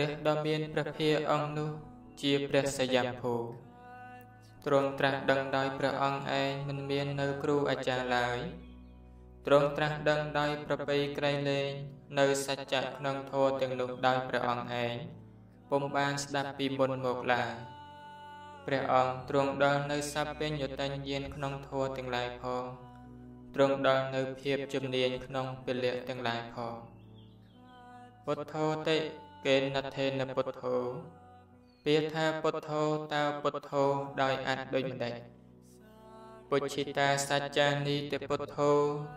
ព្រះដ៏មានព្រះភាអង្គនោះ ជាព្រះសយភូទ្រង់ត្រាស់ដឹងដោយព្រះអង្គឯងមិនមាននៅ គ្រូអាចារ្យឡើយទ្រង់ត្រាស់ដឹងដោយ ប្របីក្រៃលែងនៅសច្ចៈក្នុងធម៌ទាំងនោះដោយព្រះអង្គឯងពុំបានស្ដាប់ពីមុនមកឡើយព្រះអង្គទ្រង់ដល់នៅសព្វញ្ញតញ្ញានក្នុងធម៌ទាំងឡាយផងទ្រង់ដល់នៅភាពជំនាញក្នុងពលៈទាំងឡាយផងពុទ្ធោតិគេណថេនពុទ្ធោពាក្យថាពុទ្ធោតើពុទ្ធោដោយអត្ថដូចម្តេចពុជិតាសច្ចានីតិពុទ្ធោ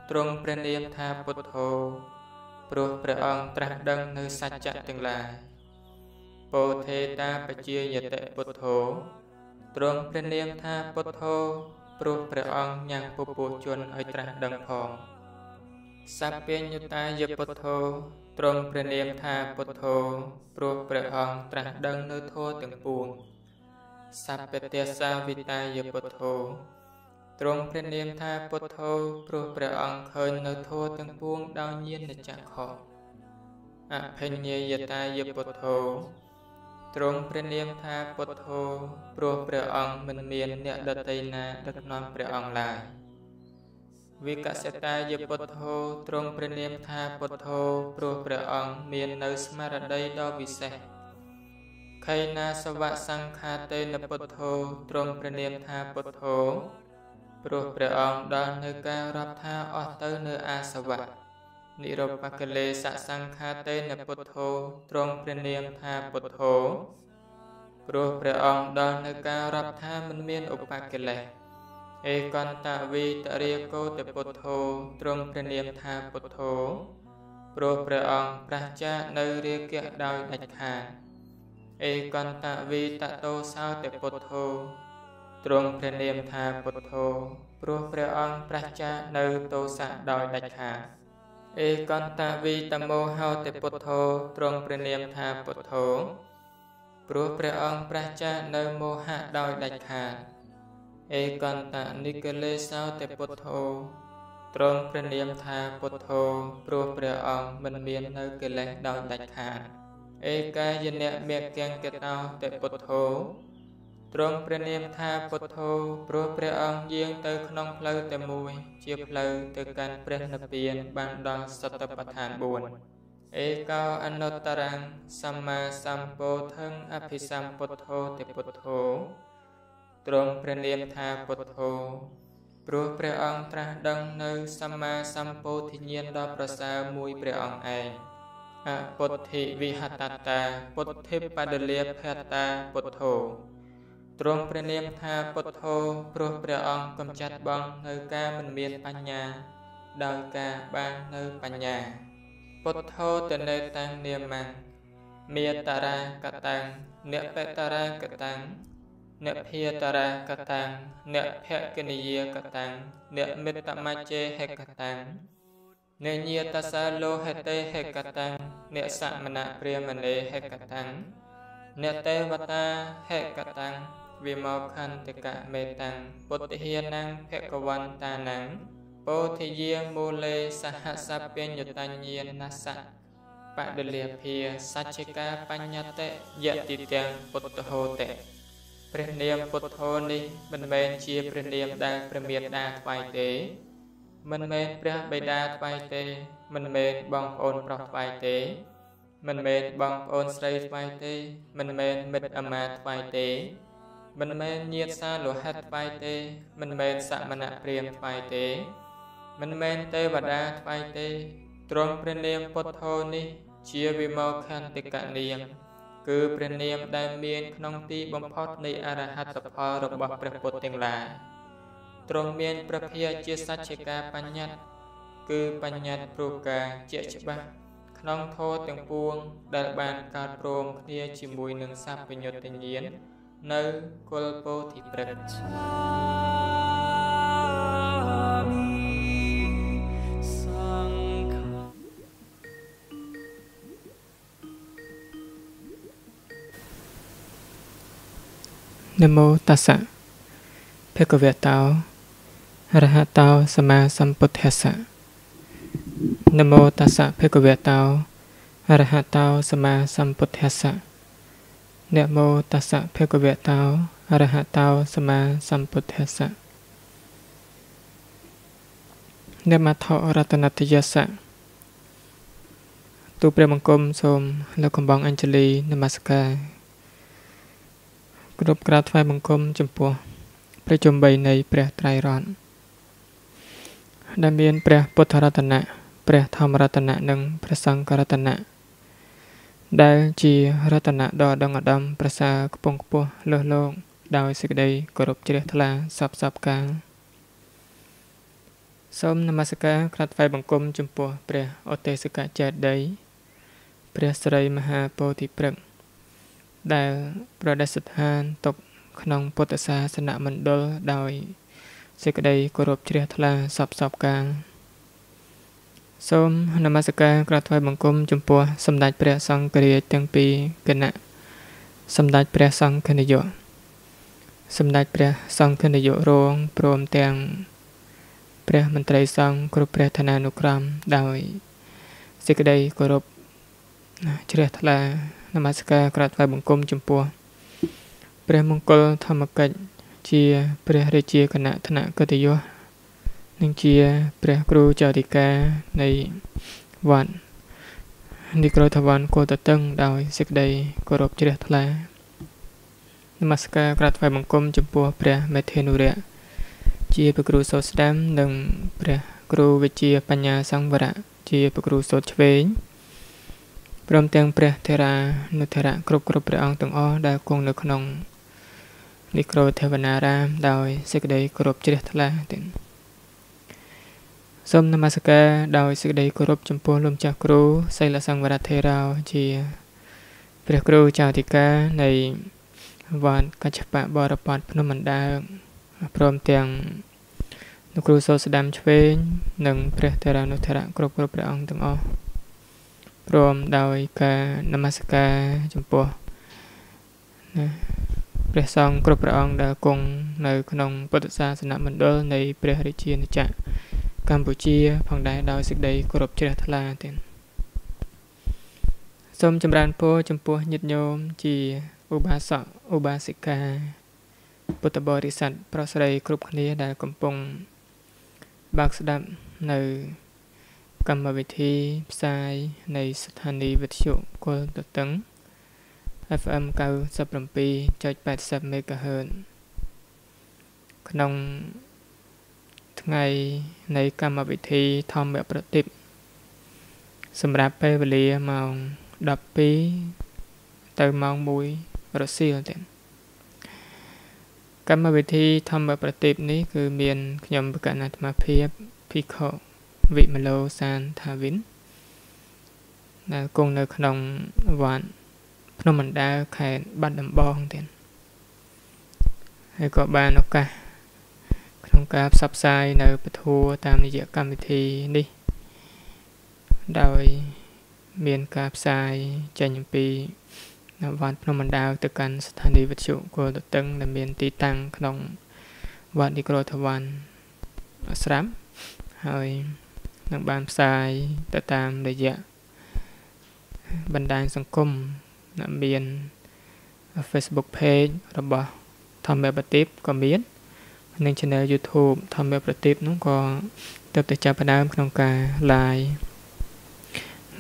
ទ្រង់ព្រះនាមថាពុទ្ធោព្រោះព្រះអង្គត្រាស់ដឹងនៅសច្ចៈទាំងឡាយពោធេតាបជាយតិពុទ្ធោទ្រង់ព្រះនាមថាពុទ្ធោព្រោះព្រះអង្គញ៉ាំងពពួកជនឲ្យត្រាស់ដឹងផងសព្វញ្ញតាយពុទ្ធោទ្រង់ព្រះនាមថាពុទ្ធោព្រោះព្រះអង្គត្រាស់ដឹងនៅធម៌ទាំងពួងសពតេសាវិតាយពុទ្ធោទ្រង់ព្រះនាមថាពុទ្ធោព្រោះព្រះអង្គឃើញនៅធម៌ទាំងពួងដោយញាណចក្ខុអភិញ្ញាយតាយពុទ្ធោទ្រង់ព្រះនាមថាពុទ្ធោព្រោះព្រះអង្គមិនមានអ្នកដតីណាដឹកនាំព្រះអង្គឡើយ។វិកសិតាយពុទ្ធោទ្រង់ព្រះនាមថាពុទ្ធោព្រោះព្រះអង្គមាននៅស្មារតីដ៏ពិសេសខៃណាសវៈសង្ខាតេនពុទ្ធោទ្រង់ព្រះនាមថាពុទ្ធោព្រោះព្រះអង្គដល់នៅការរាប់ថាអស់ទៅនៅអាសវៈនិរពកលេសសង្ខាតេនពុទ្ធោទ្រង់ព្រះនាមថាពុទ្ធោព្រោះព្រះអង្គដល់នៅការរាប់ថាមិនមានឧបកិលេសអេកន្តវិតរាគោតពុទ្ធោទ្រង់ព្រះនាមថាពុទ្ធោព្រោះព្រះអង្គប្រចានៅរាគៈដោយដាច់ខាតអេកន្តវិតតោសោតពុទ្ធោទ្រង់ព្រះនាមថាពុទ្ធោព្រោះព្រះអង្គប្រចានៅទោសៈដោយដាច់ខាតអេកន្តវិតមោហោតពុទ្ធោទ្រង់ព្រះនាមថាពុទ្ធោព្រោះព្រះអង្គប្រចានៅមោហៈដោយដាច់ខាតអេកន្តនិកលេសោតេពុទ្ធោទ្រង់ព្រះនាមថាពុទ្ធោព្រោះព្រះអង្គមិនមាននៅកិលេសដោយដាច់ខាតអេកាយនៈមេកង្កតោតេពុទ្ធោទ្រង់ព្រះនាមថាពុទ្ធោព្រោះព្រះអង្គយាងទៅក្នុងផ្លូវតែមួយជាផ្លូវទៅកាន់ព្រះនិព្វានបានដល់សតបដ្ឋាន4អេកោអនុត្តរੰសម្មាសម្ពោធិអភិសម្ពុទ្ធោទេពុទ្ធោទ្រង់ព្រះនាមថាពុទ្ធោព្រោះព្រះអង្គត្រាស់ដឹងនៅសម្មាសម្ពោធិញ្ញាណដ៏ប្រសើរមួយព្រះអង្គឯងអពុទ្ធិវិហតតាពុទ្ធិបដលាភតាពុទ្ធោទ្រង់ព្រះនាមថាពុទ្ធោព្រោះព្រះអង្គកំចាត់បងនៅការមិនមានបញ្ញាដោយការបាននៅបញ្ញា ពុទ្ធោទៅនៅតាំងនាមੰមេតារាកតាំងអ្នកបេតារាកតាំងអ្នកភាតរៈកតាំងអ្នកភគនិយាកតាំងអ្នកមិត្តមច្ឆេហេកតាំងអ្នកញាតសាលោហេតេហេកតាំងអ្នកសមណព្រាមណេហេកតាំងអ្នកទេវតាហេកតាំងវិមោខន្តិកមេតាំងពុទ្ធិយានังភគវន្តានังពោធិយាមូលេសហសពេញ្ញតញ្ញេណសៈបដលាភាសច្ឆិកាបញ្ញតិយតិទាំងពុទ្ធហោតិព្រះនាមពុទ្ធោនេះ មិនមែនជាព្រះនាមដែលព្រះមេត្តាថ្វាយទេ មិនមែនព្រះបិតាថ្វាយទេ មិនមែនបងប្អូនប្រុសថ្វាយទេ មិនមែនបងប្អូនស្រីថ្វាយទេ មិនមែនមិត្តអាមាថ្វាយទេ មិនមែនញាតិសាលោហិតថ្វាយទេ មិនមែនសមណព្រាមថ្វាយទេ មិនមែនទេវតាថ្វាយទេទ្រង់ព្រះនាមពុទ្ធោនេះ ជាវិមោខន្តិកនាមគឺព្រះនាមដែលមានក្នុងទី បំផុតនៃ អរហត្តផលរបស់ព្រះពុទ្ធទាំងឡាយទ្រង់មានព្រះភាជាសច្ចកាបញ្ញត្តិគឺបញ្ញត្តិព្រោះការជាច្បាស់ក្នុងធម៌ទាំងពួង ដែលបានកើតព្រមគ្នាជាមួយនឹងសัพពញ្ញុតញ្ញាណនៅគុលពោធិព្រឹកនមោតស្សៈភគវតោរហតោសម្មាសម្ពុទ្ធស្សៈនមោតស្សៈភគវតោរហតោសម្មាសម្ពុទ្ធស្សៈនមោតស្សៈភគវតោរហតោសម្មាសម្ពុទ្ធស្សៈនមថរតនតយស្សៈទូព្រះបង្គំសូមលោកកំបងអัญជលី នមស្ការគ្រប់ក្រាបថ្វាយបង្គំចំពោះព្រះជម្បីនៃព្រះត្រៃរតន៍ដែលមានព្រះពុទ្ធរតនៈព្រះធម្មរតនៈនិងព្រះសង្ឃរតនៈដែល ជារតនៈដ៏ដងឧត្តមប្រសើរខ្ពង់ខ្ពស់លើសលោកដោយសេចក្តីគោរពជ្រះថ្លាសពសពកាលសូមនមស្ការក្រាត់ថ្វាយបង្គំចំពោះព្រះអទេសកចេតីព្រះស្រីមហាពោធិព្រឹក្សដែល ប្រដិស្ថានទុកក្នុងពុទ្ធសាសនមណ្ឌលដោយសេចក្តីគោរពជ្រះថ្លាសពសពកាលសូមនមស្ការក្រាបថ្វាយបង្គំចំពោះសម្ដេចព្រះ សង្ឃរាជទាំងពីរគណៈសម្ដេចព្រះសង្ឃនាយកសម្ដេចព្រះសង្ឃនាយករងព្រមទាំងព្រះមន្ត្រីសង្ឃគ្រប់ព្រះឋានានុក្រមដោយសេចក្តីគោរពជ្រះថ្លានមស្ការក្រាបថ្វាយបង្គំចំពោះព្រះមង្គលធម្មកិច្ចជាព្រះរាជាគណៈថ្នាក់កិត្តិយសនិងជាព្រះគ្រូចៅតិការនៃវត្តនិក្រធវ័នកោតតឹងដោយសេចក្តីគោរពជ្រះថ្លានមស្ការក្រាបថ្វាយបង្គំចំពោះព្រះមេធានុរៈជាព្រះគ្រូសោស្ដាំនិងព្រះគ្រូវិជា បញ្ញាសង្វរៈជាព្រះគ្រូសោតឆ្វេងព្រមទាំងព្រះថេរានុថេរៈគ្រប់គ្រប់ព្រះអង្គទាំងអស់ដែលគង់នៅក្នុងនិក្រោទេវនារាមដោយសេចក្តីគោរពជ្រះថ្លាទាំងសូមនមស្ការដោយសេចក្តីគោរពចំពោះ លោកចាស់គ្រូសីលសង្វរថេរោជា ព្រះគ្រូចៅធិការនៃវត្តកច្ចបៈបរពតភ្នំអណ្ដើកព្រមទាំងលោកគ្រូសូស្ដាំឆ្វេងនិងព្រះតេរានុថេរៈគ្រប់គ្រប់ព្រះអង្គទាំងអស់ព្រមដោយការនមស្ការចំពោះណាព្រះសង្ឃគ្រប់ព្រះអង្គដែលគង់នៅក្នុងពុទ្ធសាសនមណ្ឌលនៃព្រះរាជាណាចក្រកម្ពុជា ផងដែរដោយសេចក្តីគោរពជ្រះថ្លាទាំងសូមចម្រើនពរចំពោះញាតិញោមជាឧបាសកឧបាសិកា ពុទ្ធបរិស័ទប្រុសស្រីគ្រប់គ្នាដែលកំពុង បាក់ស្ដាប់នៅកម្មវិធីផ្សាយនៃស្ថានីយ៍វិទ្យុគុលដតឹង FM 97.80 MHz ក្នុងថ្ងៃនៃកម្មវិធីធម្មប្រតិបសម្រាប់ពេលវេលាម៉ោង12ទៅម៉ោង1រសៀលទៀតកម្មវិធីធម្មប្រតិបនេះគឺ មានខ្ញុំ បកណ្ណាអាត្មាភាពភិក្ខុវិមលោសានថាវិនដែលគង់នៅក្នុងវត្តភ្នំបណ្ដាខេត្តបាត់ដំបងទៀតហើយក៏បានឱកាសក្នុងការផ្សព្វផ្សាយនៅពធัวតាមរយៈកម្មវិធីនេះដោយមានការផ្សាយចេញអំពីនៅវត្តភ្នំបណ្ដាទៅកាន់ស្ថានីយ៍វិទ្យុគោលតឹងដែលមាន ទីតាំងក្នុងវត្តនិក្រធវ័នស្រាប់ហើយនឹងបានផ្សាយទៅតាមរយៈបណ្ដាញសង្គមមាន Facebook page របស់ Thame Pratip ក៏មាននិង channel YouTube Thame Pratip នោះក៏ទើបតែចាប់ផ្ដើមក្នុងការ live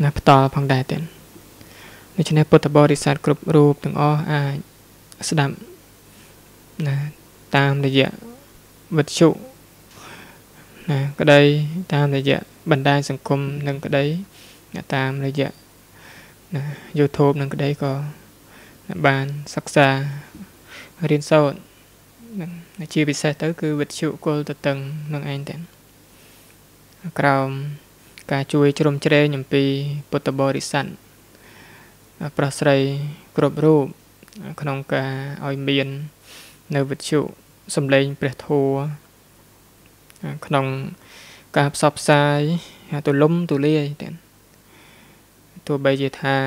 ណាផ្ដល់ផងដែរទៀតដូច្នេះពុទ្ធបរិស័ទគ្រប់រូបទាំងអស់អាចស្ដាប់ណាតាមរយៈវិទ្យុណាក្តីតាមរយៈបណ្ដាញសង្គមនឹងក្តីតាមរយៈណា YouTube នឹងក្តីក៏បានសិក្សារៀនសូត្រនឹងជាពិសេសទៅ គឺវិទ្យុគុលទៅតឹងនឹងឯងទាំងក្រោមការជួយ ជ្រោមជ្រែងអំពី ពុទ្ធបរិស័ទប្រស្រីគ្រប់រូប ក្នុងការឲ្យមាន នៅវិទ្យុសំឡេងព្រះធម៌ក្នុងការផ្សព្វផ្សាយទូលំទូលាយទាំងទោះបីជាថា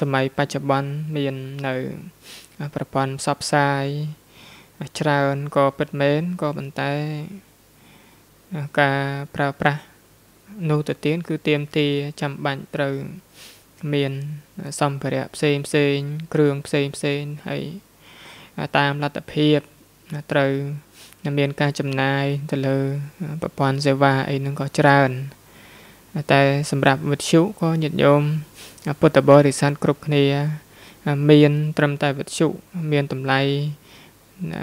សម័យបច្ចុប្បន្នមាននៅប្រព័ន្ធផ្សព្វផ្សាយច្រើនក៏ពិតមែនក៏ប៉ុន្តែការប្រើប្រាស់នោះទៅទៀតគឺទៀមទាចាំបាច់ត្រូវមានសម្ភារៈផ្សេងផ្សេងគ្រឿងផ្សេងផ្សេងហើយតាមលទ្ធភាពត្រូវមាន ការចំណាយទៅលើប្រព័ន្ធសេវាអីហ្នឹងក៏ច្រើនតែ សម្រាប់វិទ្យុក៏ញាតិញោមពុទ្ធបរិស័ទគ្រប់គ្នាមាន ត្រឹមតែវិទ្យុមានតម្លៃណា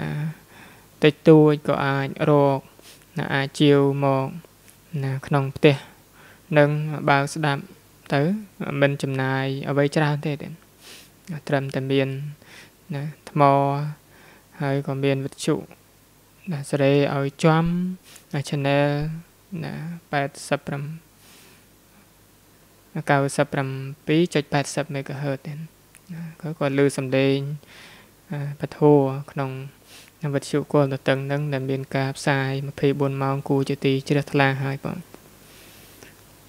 តិចតួចក៏អាចរកណាអាចជាវមកណាក្នុងផ្ទះនឹងបើស្ដាប់ទៅមិនចំណាយអ្វីច្រើនទេទៀតត្រឹមតែមានណាថ្មហើយក៏មានវិទ្យុណាសេរីឲ្យចំណា channel ណា85 97.80 MHz ទៀតណាគាត់គាត់លឺសំឡេងបធัวក្នុងនឹងវិទ្យុគាត់ទៅតឹងនឹងដែលមានការផ្សាយ24ម៉ោងគូជាទីជ្រះថ្លាហើយបង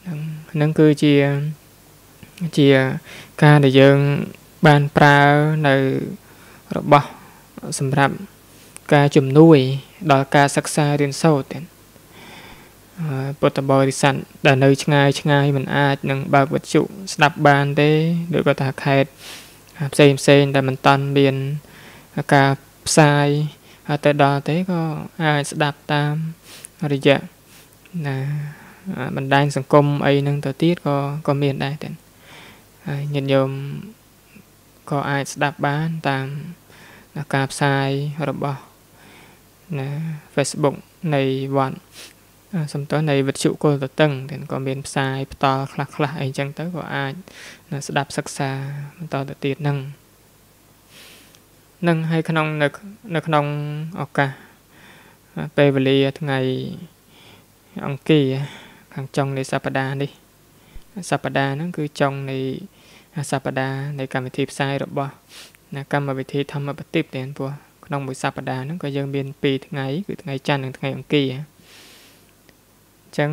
នឹងនឹងគឺជាជាការដែលយើងបានប្រើនៅរបស់សម្រាប់ការជំនួយ ដល់ការសិក្សារៀនសូត្រទៀតពុទ្ធបរិស័ទដែលនៅឆ្ងាយឆ្ងាយមិនអាចនឹងបើកវិទ្យុស្ដាប់បានទេដូចគាត់ថាខេតផ្សេងផ្សេងដែលមិនតាន់មានការផ្សាយទៅដល់ទេក៏អាចស្ដាប់តាមរយៈណាបណ្ដាញសង្គមអីហ្នឹងទៅទៀតក៏ក៏មានដែរទាំងហើយញាតិញោមក៏អាចស្ដាប់បានតាមការផ្សាយរបស់ណា Facebook នៃវត្តសំទោសនៃវិទ្យុកុលតតឹងទាំងក៏មានផ្សាយផ្ដល់ខ្លះខ្លះអីចឹងទៅក៏អាចស្ដាប់សិក្សាបន្តទៅទៀតនឹងនឹងហើយក្នុងនៅនៅក្នុងឱកាសពេលវេលាថ្ងៃអង្គារខាងចុងនៃសប្តាហ៍នេះសប្តាហ៍ហ្នឹងគឺចុងនៃសប្តាហ៍នៃកម្មវិធីផ្សាយរបស់កម្មវិធីធម្មបតិបទាំងពោះក្នុងមួយសប្តាហ៍ហ្នឹងក៏យើងមាន2ថ្ងៃគឺថ្ងៃច័ន្ទនិងថ្ងៃអង្គារអញ្ចឹង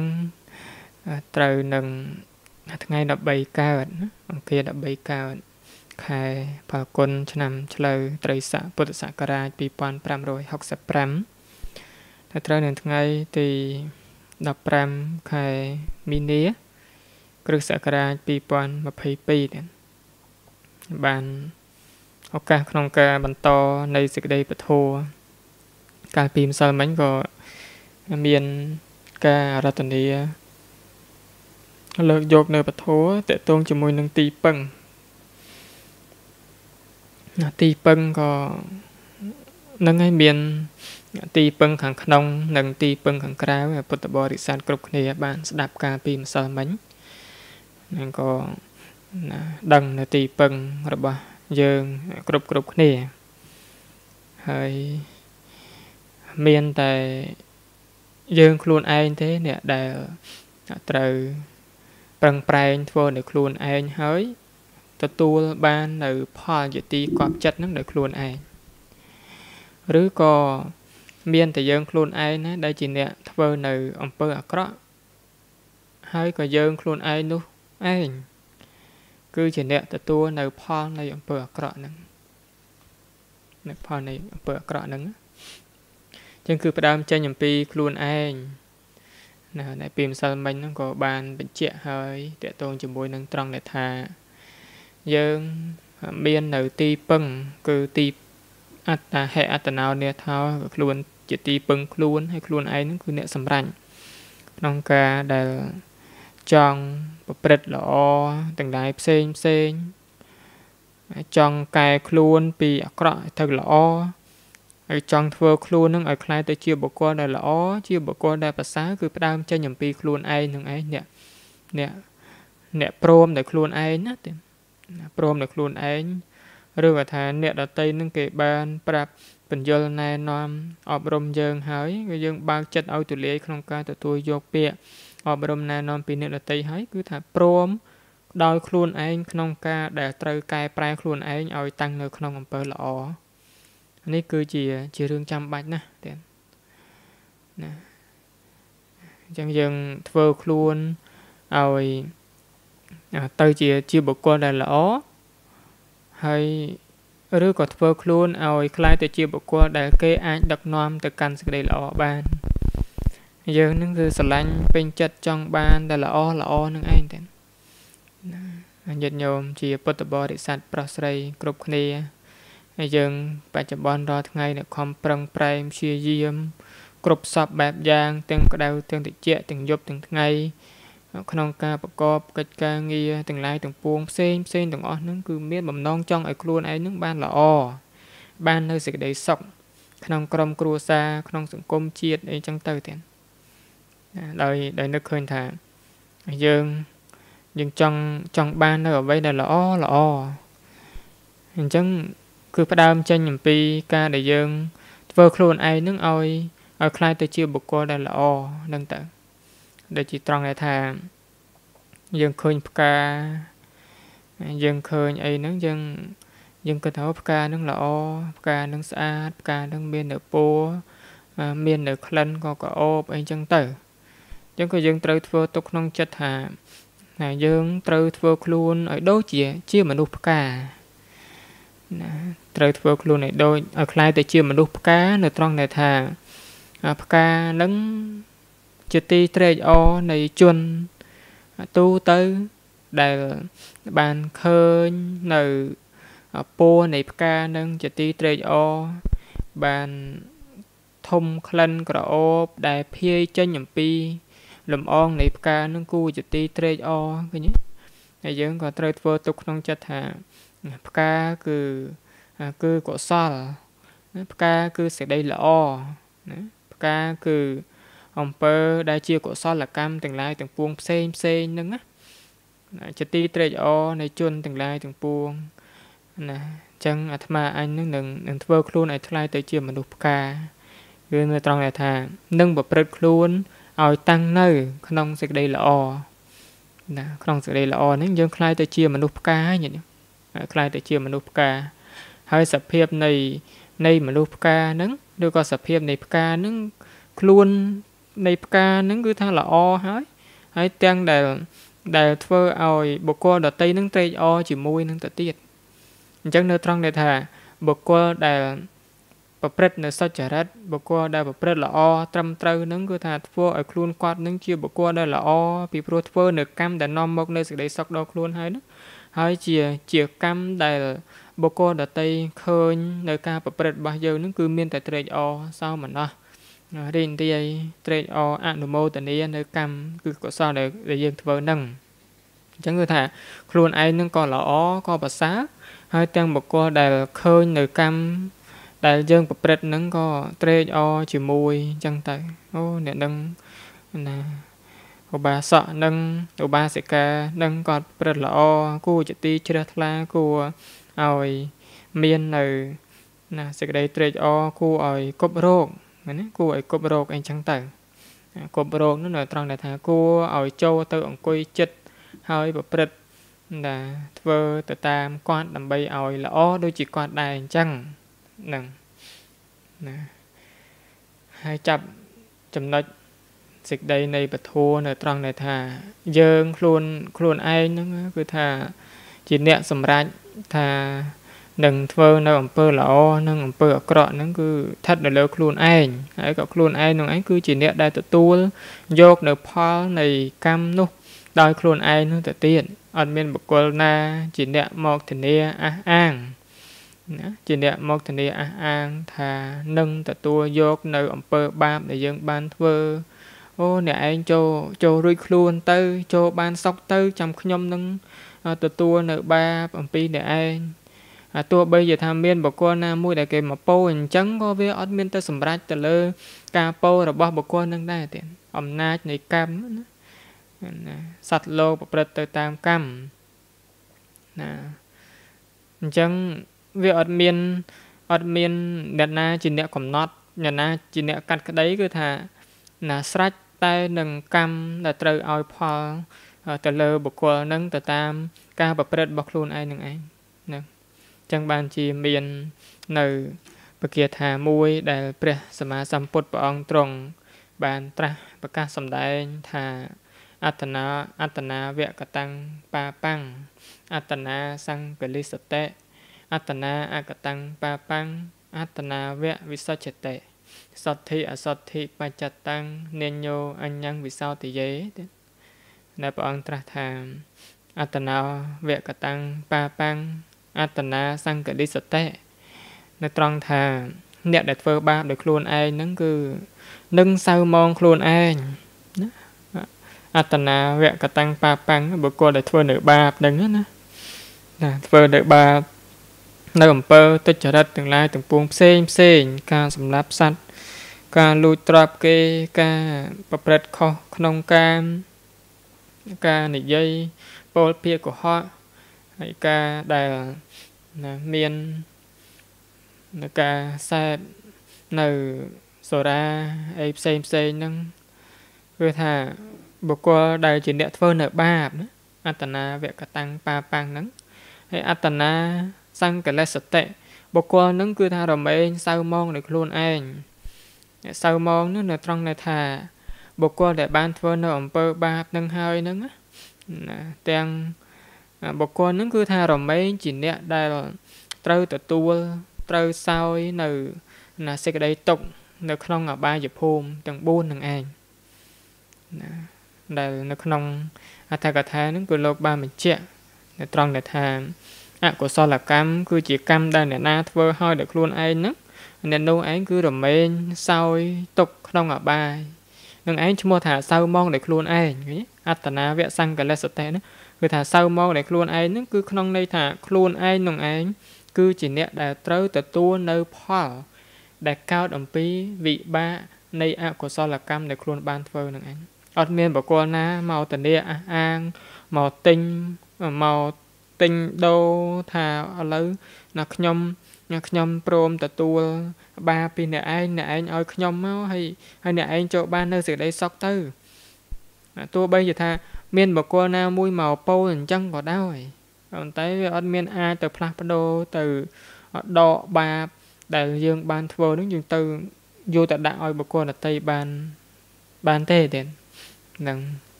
ត្រូវនឹងថ្ងៃ13កើតអង្គារ13កើតខែផល្គុន ឆ្នាំ ឆ្លូវត្រីស័កពុទ្ធសករាជ2565តែត្រូវនឹងថ្ងៃទី15ខែមីនា គ្រិស្តសករាជ2022បានឱកាសក្នុងការបន្តនៃសេចក្តីពធកាលពីម្សិលមិញក៏មានការរតនាលើកយកនៅពធតកតងជាមួយនឹងទីពឹងទីពឹងក៏នឹងឲ្យមានទីពឹងខាងក្នុងនិងទីពឹងខាងក្រៅពុទ្ធបរិស័ទគ្រប់គ្នាបានស្ដាប់ការពីម្សិលមិញនឹងក៏ដឹងនៅទីពឹងរបស់យើងគ្រប់គ្រប់គ្នាហើយមានតែយើងខ្លួនឯងទេអ្នកដែលត្រូវប្រឹងប្រែងធ្វើនៅខ្លួនឯងហើយទទួលបាននៅផលជាទីគាប់ចិត្តនឹងដោយខ្លួនឯងឬក៏មានតែយើងខ្លួនឯងណា ដែលជាអ្នកធ្វើនៅអំពើអាក្រក់ហើយក៏យើង ខ្លួនឯងនោះឯងគឺជាអ្នកទទួលនៅផលនៃអំពើអាក្រក់ហ្នឹងនៅផលនៃអំពើអាក្រក់ហ្នឹងចឹងគឺ ផ្ដើមចេញអំពីខ្លួនឯងណានៅពីម្សិលមិញហ្នឹងក៏បានបញ្ជាក់ហើយតកតងជាមួយនឹងត្រង់ដែលថា យើងមាននៅទីពឹងគឺទីអត្តហេអត្តនោនេថោខ្លួនជាទីពឹងខ្លួនហើយខ្លួនឯងហ្នឹងគឺអ្នកសម្រាញ់ក្នុងការដែលចង់ប្រព្រឹត្តល្អទាំងឡាយផ្សេងផ្សេងចង់កែខ្លួនពីអាក្រក់ទៅល្អហើយចង់ធ្វើខ្លួននឹងឲ្យคล้ายទៅជាបុគ្គលដែលល្អជាបុគ្គលដែលប្រសើរគឺផ្ដើមចេញអំពីខ្លួនឯងនឹងឯងអ្នកអ្នកអ្នកព្រមដោយខ្លួនឯងណាទេព្រមដោយខ្លួនឯងឬក៏ថា អ្នកដតីនឹងគេបាន ប្រាប់បញ្យលណែនាំអប់រំយើងហើយគឺយើងបើកចិត្តឲ្យទូលាយក្នុងការទទួលយកពាក្យអប់រំណែនាំពីអ្នកដតីហើយគឺថាព្រម ដោយខ្លួនឯងក្នុងការដែលត្រូវកែប្រែខ្លួនឯងឲ្យតាំងនៅក្នុងអំពើល្អនេះគឺជាជារឿងចាំបាច់ណាស់ទៀតណាអញ្ចឹងយើងធ្វើខ្លួនឲ្យទៅជាជាបុគ្គលដែលល្អហើយឬក៏ធ្វើខ្លួនឲ្យคล้ายទៅជាបុគ្គលដែល គេអាចដឹកនាំទៅកាន់សេចក្តីល្អបានយើងនឹងគឺស្រឡាញ់ពេញចិត្តចង់បានតែល្អល្អនឹងឯងទាំងណាញាតិញោមជាពុទ្ធបរិស័ទប្រុសស្រីគ្រប់គ្នាហើយយើងបច្ចុប្បន្នរាល់ថ្ងៃនៅខំប្រឹងប្រែងព្យាយាមគ្រប់សពបែបយ៉ាងទាំងក្តៅទាំងត្រជាក់ទាំងយប់ទាំងថ្ងៃ ក្នុងការប្រកបកិច្ចការងារទាំងឡាយទាំងពួងផ្សេងផ្សេងទាំងអស់ហ្នឹងគឺមានបំណងចង់ឲ្យខ្លួនឯងហ្នឹងបានល្អ បាននៅសេចក្តីសុខក្នុងក្រុមគ្រួសារក្នុងសង្គមជាតិអីចឹងទៅទៀតដោយដោយនឹកឃើញថា យើងយើងចង់ចង់បាននៅអ្វីដែលល្អល្អអញ្ចឹងគឺផ្ដើមចេញអំពី ការដែលយើង ធ្វើខ្លួនឯងនឹងឲ្យឲ្យคล้ายទៅជាបុគ្គលដែលល្អនឹងទៅដូចជាត្រង់ដែលថា យើងឃើញផ្កាយើងឃើញអីហ្នឹងយើង យើងគិតថាផ្កាហ្នឹងល្អផ្កាហ្នឹងស្អាតផ្កាហ្នឹងមាននៅពណ៌មាននៅក្លិនក៏ក្រអូបអីចឹងទៅចឹងក៏យើងត្រូវធ្វើទុកក្នុងចិត្តថាណាយើងត្រូវធ្វើខ្លួនឲ្យដូចជាជាមនុស្សផ្កាណាត្រូវធ្វើខ្លួនឲ្យដូចឲ្យคล้ายទៅជាមនុស្សផ្កានៅត្រង់ដែលថា ផ្កានឹងជាទីត្រេកអរនៃជនទូទៅដែលបានឃើញនៅពណ៌នៃផ្កានឹងជាទីត្រេកអរបានធំក្លិនក្រអូបដែលភាយចេញអំពីលំអងនៃផ្កានឹងគួរជាទីត្រេកអរឃើញទេហើយយើងក៏ត្រូវធ្វើទុកក្នុងចិត្តថាផ្កាគឺគឺកុសលផ្កាគឺសេចក្តីល្អណាផ្កាគឺអំពើដែលជាកុសលកម្មទាំងឡាយទាំងពួងផ្សេងផ្សេងហ្នឹងណាជាទីត្រេកអរនៃជនទាំងឡាយទាំងពួងណាចឹងអាត្មាអញនឹងនឹងធ្វើ ខ្លួនឲ្យថ្លៃទៅជាមនុស្សផ្កាគឺនៅត្រង់ដែលថានឹងប្រព្រឹត្តខ្លួនឲ្យតាំងនៅក្នុងសេចក្តីល្អណាក្នុងសេចក្តីល្អហ្នឹងយើងคล้ายទៅជាមនុស្សផ្កាញាតិคล้ายទៅជាមនុស្សផ្កាហើយសភាពនៃនៃមនុស្សផ្កាហ្នឹងឬក៏សភាពនៃផ្កាហ្នឹងខ្លួននៃផ្កាហ្នឹងគឺថាល្អហើយ ហើយទាំងដែលដែលធ្វើឲ្យបុគ្គលដតីនឹងត្រេកអរជាមួយនឹងទៅទៀតអញ្ចឹងនៅត្រង់ដែលថាបុគ្គលដែលប្រព្រឹត្តនៅសុចរិតបុគ្គលដែលប្រព្រឹត្តល្អត្រឹមត្រូវនឹងគឺថាធ្វើឲ្យខ្លួនគាត់នឹងជាបុគ្គលដែលល្អពីព្រោះធ្វើនៅកម្មដែលនាំមកនៅសេចក្តីសុខដល់ខ្លួនហើយនោះហើយជាជាកម្មដែលបុគ្គលដតីឃើញនៅការប្រព្រឹត្តរបស់យើងនឹងគឺមានតែត្រេកអរសោមនស្សរីនទីត្រេកអរអនុមោទនានៅកម្មគឺកុសលដែលយើងធ្វើនឹងអញ្ចឹងគឺថាខ្លួនឯងនឹងក៏ល្អក៏ប្រសើរហើយទាំងបុគ្គលដែលឃើញនៅកម្មដែលយើងប្រព្រឹត្តហ្នឹងក៏ត្រេកអរជាមួយចឹងទៅអូអ្នកនឹងណាឧបាសកនិងឧបាសិកានឹងគាត់ប្រព្រឹត្តល្អគួរជាទីជ្រះថ្លាគួរឲ្យមាននៅណាសេចក្តីត្រេកអរគួរឲ្យគប់រោគណាគួរឲ្យគប់រោគអីចឹងទៅគប់រោគនោះនៅត្រង់ដែលថាគួរឲ្យចូលទៅអង្គុយចិត្តហើយប្រព្រឹត្តណាធ្វើទៅតាមគាត់ដើម្បីឲ្យល្អដូចជាគាត់ដែរអញ្ចឹងនឹងណាហើយចាប់ចំណុចសេចក្តីនៃពធัวនៅ ត្រង់ដែលថា យើងខ្លួនខ្លួនឯងហ្នឹងគឺថាជាអ្នកសម្រេចថានឹងធ្វើនៅអំពើល្អនិងអំពើអាក្រក់ហ្នឹងគឺស្ថិតនៅលើខ្លួនឯងហើយក៏ខ្លួនឯងនឹងឯងគឺជាអ្នកដែលទទួលយកនៅ ផលនៃកម្មនោះដោយខ្លួនឯងនោះទៅទៀតអត់មានបុគ្គលណា ជាអ្នក មកធានាអះអាងណាជាអ្នកមកធានាអះអាង ថានឹងទទួលយក នៅអំពើបាបដែលយើង បានធ្វើ អូអ្នកឯងចូលចូលរួចខ្លួនទៅ ចូលបានសុខទៅចាំខ្ញុំនឹង ទទួលនៅបាបអំពីអ្នកឯងអាទោះបីជាថាមានបុគ្គលណាមួយ ដែលគេមកពោអញ្ចឹងក៏វាអត់មានទៅសម្រេចទៅលើការពោរបស់បុគ្គលនឹងដែរទៀតអំណាចនៃកម្មណាសត្វលោកប្រព្រឹត្តទៅតាមកម្មណាអញ្ចឹងវាអត់មានអត់មានអ្នកណាជាអ្នកកំណត់អ្នកណា ជាអ្នកកាត់ក្តីគឺថាណាស្រេចតែនឹងកម្មដែលត្រូវឲ្យផលទៅលើ បុគ្គលនឹងទៅតាមការប្រព្រឹត្តរបស់ខ្លួនឯងនឹងឯងហ្នឹងចឹងបានជាមាននៅពគាថាមួយ ដែល ព្រះ សម្មាសម្ពុទ្ធព្រះអង្គទ្រង់បានត្រាស់ប្រកាសសម្ដែងថាអត្តនាអត្តនាវកតੰបាបង្អត្តនាសង្កលិសតេអត្តនាអកតੰបាបំអត្តនាវៈវិសុចតិសទ្ធិអសទ្ធិបច្ចតੰនិញោអញ្ញវិសោទិយេនៅព្រះអង្គត្រាស់ថាអត្តនាវៈកតੰបាបំអត្តនាសង្កលិសតិនៅត្រង់ថាអ្នកដែលធ្វើបាបដោយខ្លួនឯងហ្នឹងគឺនឹងសៅមងខ្លួនឯងណាអត្តនាវៈកតាំងបាបាំងបុគ្គលដែលធ្វើនៅបាបហ្នឹងណាណាធ្វើនៅបាបនៅអំពើទុច្ចរិតទាំងឡាយទាំងពួងផ្សេងផ្សេងការសម្លាប់សត្វការលួចត្រាប់គេការប្រព្រឹត្តខុសក្នុងការការនិយាយពោលពាក្យកុហកហើយការដែលណាមាននៅការសែបនៅសូរាអីផ្សេងផ្សេងហ្នឹងគឺថាបុគ្គលដែលជាអ្នកធ្វើនៅបាបអត្តនាវកតាំងបាបាំងហ្នឹងហើយអត្តនាសង្កលសតិបុគ្គលនឹងគឺថារមែងសៅមងនៅខ្លួនឯងសៅមងនោះនៅត្រង់នៅថាបុគ្គលដែល បានធ្វើនៅអំពើបាបនឹងហើយនឹងណាទាំងបុគ្គលនឹងគឺថារមែងជាអ្នកដែលត្រូវទទួលត្រូវសោយនៅណាសេចក្តីទុកនៅក្នុងអបាយភូមិទាំង4នឹងឯងណាដែលនៅក្នុងអត្ថកថានឹងគឺលោកបានបញ្ជាក់នៅត្រង់ដែលថាអកុសលកម្មគឺជាកម្មដែលអ្នកណាធ្វើឲ្យដល់ខ្លួនឯងហ្នឹងអ្នកនោះឯងគឺរមែងសោយទុកក្នុងអបាយនឹងឯងឈ្មោះថាសៅម៉ងដល់ខ្លួនឯងឃើញអត្តនាវៈសង្កលសតេហ្នឹងគឺថាសៅម៉ងដល់ខ្លួនឯងហ្នឹងគឺក្នុងន័យថាខ្លួនឯងនឹងឯងគឺជាអ្នកដែលត្រូវទទួលនៅផលដែលកោតអំពីវិបាកនៃអកុសលកម្មដែលខ្លួនបានធ្វើនឹងឯងអត់មានបកលណាមកតនីអះអាងមកទិញមកទិញដូរថាឥឡូវណាខ្ញុំណាខ្ញុំ ព្រមទទួលបាពីអ្នកឯងអ្នកឯងឲ្យខ្ញុំមកហើយហើយអ្នកឯងចូលបាន នៅសេចក្តីសុខទៅណាទោះបីជាថា មានបុគ្គលណាមួយមកពោលអញ្ចឹងក៏ដោយប៉ុន្តែវាអត់មានអាចទៅផ្លាស់ប្ដូរទៅដកបាបដែល យើង បានធ្វើនឹងយើងទៅយកទៅដាក់ឲ្យបុគ្គលដតីបានបានទេទេហ្នឹង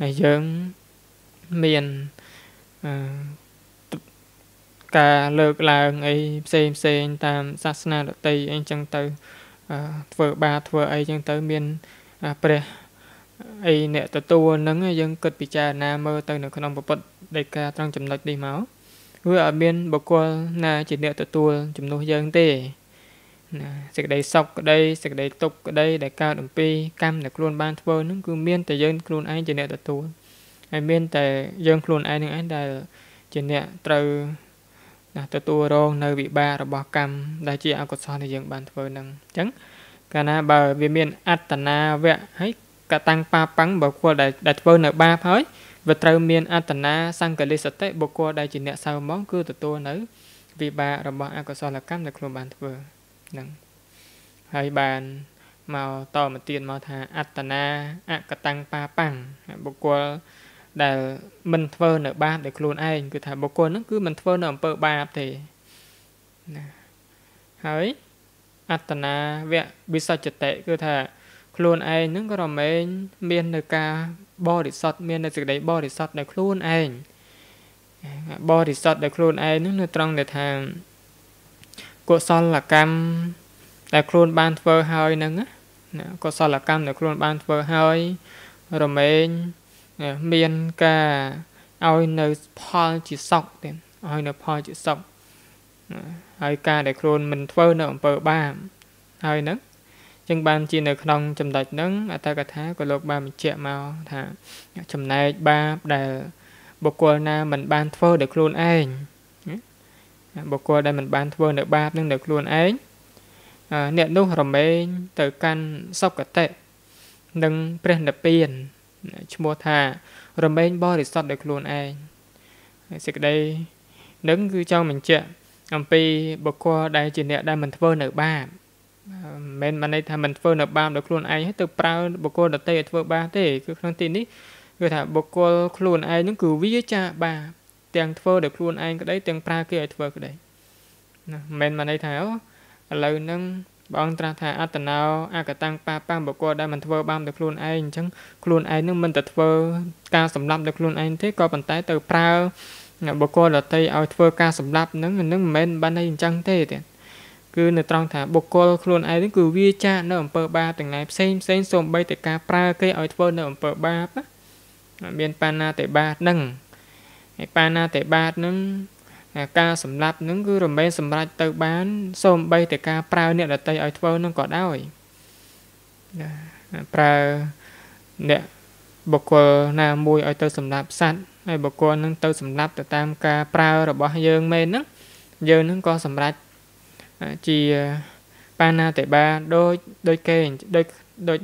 ហើយយើងមានការលើកឡើងអីផ្សេងផ្សេងតាមសាសនាដតីអីចឹងទៅធ្វើបាធ្វើអីចឹងទៅមានព្រះអីអ្នកទទួលហ្នឹងយើងគិតពិចារណាមើលទៅនៅ ក្នុងពុទ្ធដីកាត្រង់ចំណុចនេះមកវាអត់មានបុគ្គលណា ជាអ្នក ទទួលជំនួសយើងទេណាសេចក្តីសុខក្តីសេចក្តីទុក្ខក្តីដែលកើតអំពីកម្មដែលខ្លួនបានធ្វើហ្នឹងគឺមានតែយើងខ្លួនឯងជាអ្នកទទួលហើយមានតែយើងខ្លួនឯងនឹងឯងដែលជាអ្នកត្រូវណាទទួលរងនៅវិបាករបស់កម្មដែលជាអកុសលដែលយើងបានធ្វើនឹងអញ្ចឹងកាលណាបើវាមានអត្តនាវៈហើយកតាំងប៉ាប៉ាំងបើគាត់ដែលដែលធ្វើនៅបាបហើយវាត្រូវមានអត្តនាសង្កលិសតិបុគ្គលដែលជាអ្នកសៅមកគឺទទួលនៅវិបាករបស់អកុសលកម្មដែលខ្លួនបានធ្វើនឹងហើយបានមកតមកទៀតមកថាអត្តនាអកតាំងប៉ាប៉ាំងបុគ្គលដែលមិនធ្វើនៅបាបដែលខ្លួនឯងគឺថាបុគ្គលហ្នឹងគឺមិនធ្វើនៅអំពើបាបទេណាហើយអត្តនាវៈវិសច្ចតិគឺថាខ្លួនឯងហ្នឹងក៏រមែងមាននៅការបរិសុទ្ធមាននៅសេចក្តីបរិសុទ្ធនៅខ្លួនឯងបរិសុទ្ធដែលខ្លួនឯងនោះនៅត្រង់ដែលថាកុសលកម្មដែលខ្លួនបានធ្វើហើយហ្នឹងណាកុសលកម្មដែលខ្លួនបានធ្វើហើយរមែងមានការឲ្យនៅផលជាសក់ទៀតឲ្យនៅផលជាសក់ហើយការដែលខ្លួនមិនធ្វើនៅអំពើបាបហើយហ្នឹងចឹងបានជានៅក្នុងចំណុចហ្នឹងអតកថាក៏លោក បានបញ្ជាក់មកថាចំណែកបាបដែលបុគ្គលណាមិនបានធ្វើដោយខ្លួនឯងបុគ្គលដែលមិនបាន ធ្វើនៅ បាបនឹងដោយខ្លួនឯងអ្នកនោះរមែងទៅកាន់សុគតិនិងព្រះនិព្វានឈ្មោះថារមែងបរិសុទ្ធដោយខ្លួនឯងសេចក្តីនឹងគឺចង់បញ្ជាក់អំពីបុគ្គលដែលជាអ្នកដែលមិនធ្វើនៅ បាបមិនមែនន័យថាមិនធ្វើនៅបាបដោយខ្លួនឯងទៅប្រើបុគ្គលដទៃឲ្យធ្វើបាបទេគឺក្នុងទីនេះគឺថាបុគ្គលខ្លួនឯងនឹងគឺវាចាបាបទាំងធ្វើដោយខ្លួនឯងក្តី ទាំងប្រើគេឲ្យធ្វើក្តីណាមិនមែនន័យថាអូឥឡូវហ្នឹងព្រះអង្គត្រាស់ថាអត្តនោអកតាំងប៉ះប៉ាំងបុគ្គលដែលមិនធ្វើបាបដល់ខ្លួនឯងអញ្ចឹងខ្លួនឯងនឹងមិនទៅធ្វើការសម្លាប់ដល់ខ្លួនឯងទេក៏ប៉ុន្តែទៅប្រើបុគ្គលដទៃឲ្យធ្វើការសម្លាប់នឹងនឹងមិនមែនបានតែអញ្ចឹងទេទៀតគឺនៅត្រង់ថាបុគ្គលខ្លួនឯងនឹងគឺវាចានៅអំពើបាបទាំងឡាយផ្សេងផ្សេងសូម្បីតែការប្រើគេឲ្យធ្វើនៅអំពើបាបណាមានបាណាតិបាតនឹងហើយបាណាតិបាតនឹងការសម្លាប់នឹងគឺរមែងសម្រេចទៅបានសូម្បីតែការប្រើអ្នកដតីឲ្យធ្វើនឹងក៏ដោយណាប្រើអ្នកបុគ្គលណាមួយឲ្យទៅសម្លាប់សត្វហើយបុគ្គលនឹង ទៅសម្លាប់ទៅតាមការប្រើរបស់យើងមែនហ្នឹងយើងនឹងក៏សម្រេចជាបាណាតិបាដូចដូចគេដូចដូច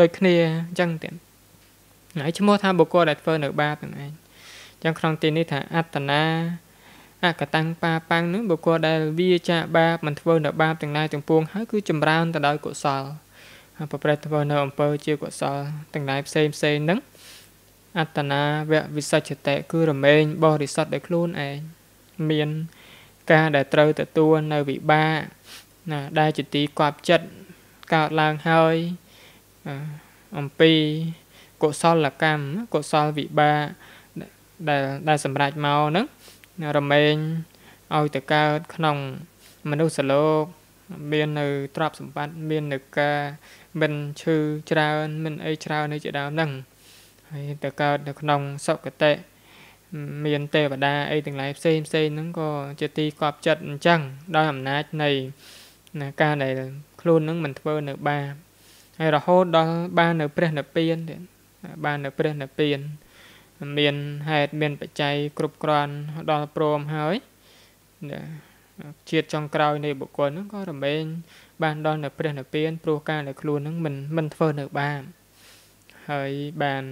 ដូចគ្នាអញ្ចឹងទៀតហើយឈ្មោះថាបុគ្គលដែលធ្វើនៅបាទាំងឯងអញ្ចឹងក្នុងទីនេះថាអត្តនាអកតាំងបាប៉ាំងនឹងបុគ្គលដែលវាចាបាបមិនធ្វើនៅបាបទាំងឡាយទាំងពួងហើយគឺចម្រើនទៅដោយកុសលប្រព្រឹត្តធ្វើនៅអំពើជាកុសលទាំងឡាយផ្សេងផ្សេងនឹងអត្តនាវវិសច្ចតិគឺរមែងបរិសុទ្ធដោយខ្លួនឯងមានការដែលត្រូវទទួលនៅវិបាកណាដែលជាទីគាប់ចិត្តកើតឡើងហើយអំពីកុសលកម្មកុសលវិបាកដែលដែលសម្រេចមកហ្នឹងរមែងឲ្យទៅកើតក្នុងមនុស្សលោកមាននៅទ្រព្យសម្បត្តិមាននៅការមិនឈឺច្រើនមិនអីច្រើននៅជាដើមហ្នឹងហើយទៅកើតនៅក្នុងសុគតិមាន ទេវតាអីទាំងឡាយផ្សេងផ្សេងហ្នឹងក៏ជាទីកប់ចិត្តអញ្ចឹងដោយអំណាចនៃការដែលខ្លួនហ្នឹងមិនធ្វើនៅបាបហើយរហូតដល់បាននៅព្រះនិព្វានទៀតបាននៅ ព្រះនិព្វានមានហេតុមានបច្ច័យគ្រប់គ្រាន់ដល់ព្រមហើយជាតិចុងក្រោយនៃបុគ្គលហ្នឹងក៏រមែងបានដល់នៅព្រះនិព្វាន ព្រោះការដែលខ្លួនហ្នឹងមិនមិនធ្វើនៅបាបហើយបាន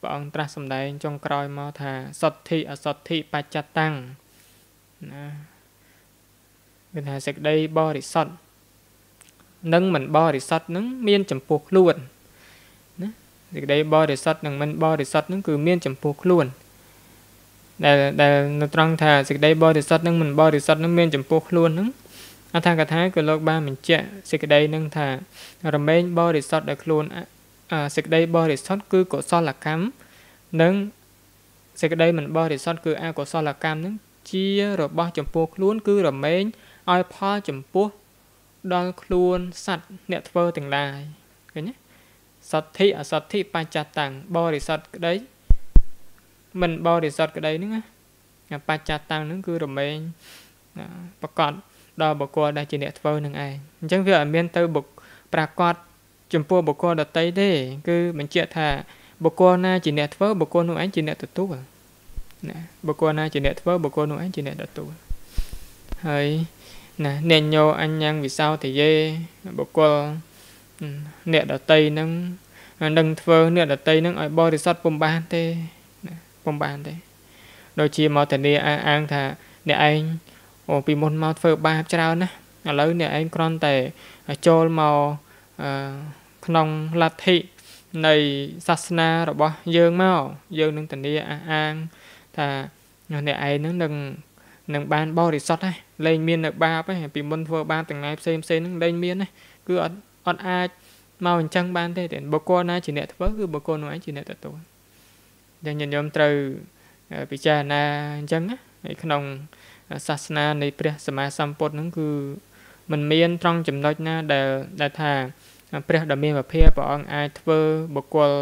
ព្រះអង្គត្រាស់សម្ដែងចុងក្រោយមកថាសទ្ធិអសទ្ធិបច្ចតាំងណាគឺថាសេចក្តីបរិសុទ្ធនឹងមិនបរិសុទ្ធនឹងមានចំពោះខ្លួនសេចក្តីបរិសុទ្ធនិងមិនបរិសុទ្ធនឹងគឺមានចំពោះខ្លួនដែលដែលនៅត្រង់ថាសេចក្តីបរិសុទ្ធនិងមិនបរិសុទ្ធនឹងមានចំពោះខ្លួននឹងអត្ថកថាគឺលោកបានបញ្ជាក់សេចក្តីនឹងថារមែងបរិសុទ្ធដល់ខ្លួនសេចក្តីបរិសុទ្ធគឺកុសលកម្មនិងសេចក្តីមិនបរិសុទ្ធគឺអកុសលកម្មនឹងជា របស់ចំពោះខ្លួន គឺរមែងឲ្យផលចំពោះដល់ខ្លួនសัตว์អ្នកធ្វើទាំងឡាយឃើញទេសទ្ធិអសទ្ធិបច្ចតាំងបរិសុទ្ធក្តីមិនបរិសុទ្ធក្តីហ្នឹងណាបច្ចតាំងហ្នឹងគឺរមែងប្រកបដល់បុគ្គលដែលជាអ្នកធ្វើនឹងឯងអញ្ចឹងវាអត់មាន ទៅបុគ្គប្រកបចំពោះបុគ្គលដតីទេគឺបញ្ជាក់ថាបុគ្គលណាជាអ្នកធ្វើបុគ្គលនោះឯងជាអ្នកទទួលណាបុគ្គលណាជាអ្នកធ្វើបុគ្គលនោះឯងជាអ្នកទទួលហើយណាអ្នកញោអញ្ញងវិសោទយេបុគ្គលអ្នកដតីនឹងនឹងធ្វើអ្នកដតីនឹងឲ្យបរិសុទ្ធពុំបានទេពុំបានទេដូចជាមកធានាអាងថាអ្នកឯងអូពីមុនមកធ្វើបាបច្រើនណាស់ឥឡូវអ្នកឯងគ្រាន់តែចូលមកក្នុងលទ្ធិនៃសាសនារបស់យើងមកយើងនឹងធានាអះអាងថាអ្នកឯងនឹង នឹងបានបរិសុទ្ធហ្នឹងលែងមាននៅបាបហ្នឹងពីមុនធ្វើបាបទាំងឡាយផ្សេងផ្សេងហ្នឹងលែងមានណាគឺអត់អត់អាចមកអញ្ចឹងបានទេតែបុគ្គលណាជាអ្នកធ្វើគឺបុគ្គលនោះឯងជាអ្នកទទួលអញ្ចឹងញោមត្រូវពិចារណាអញ្ចឹងណាហើយក្នុងសាសនា នៃព្រះសម្មាសម្ពុទ្ធហ្នឹងគឺมันមានត្រង់ចំណុចណាដែលដែលថា ព្រះដ៏មានពភៈព្រះអង្គអាចធ្វើបុគ្គល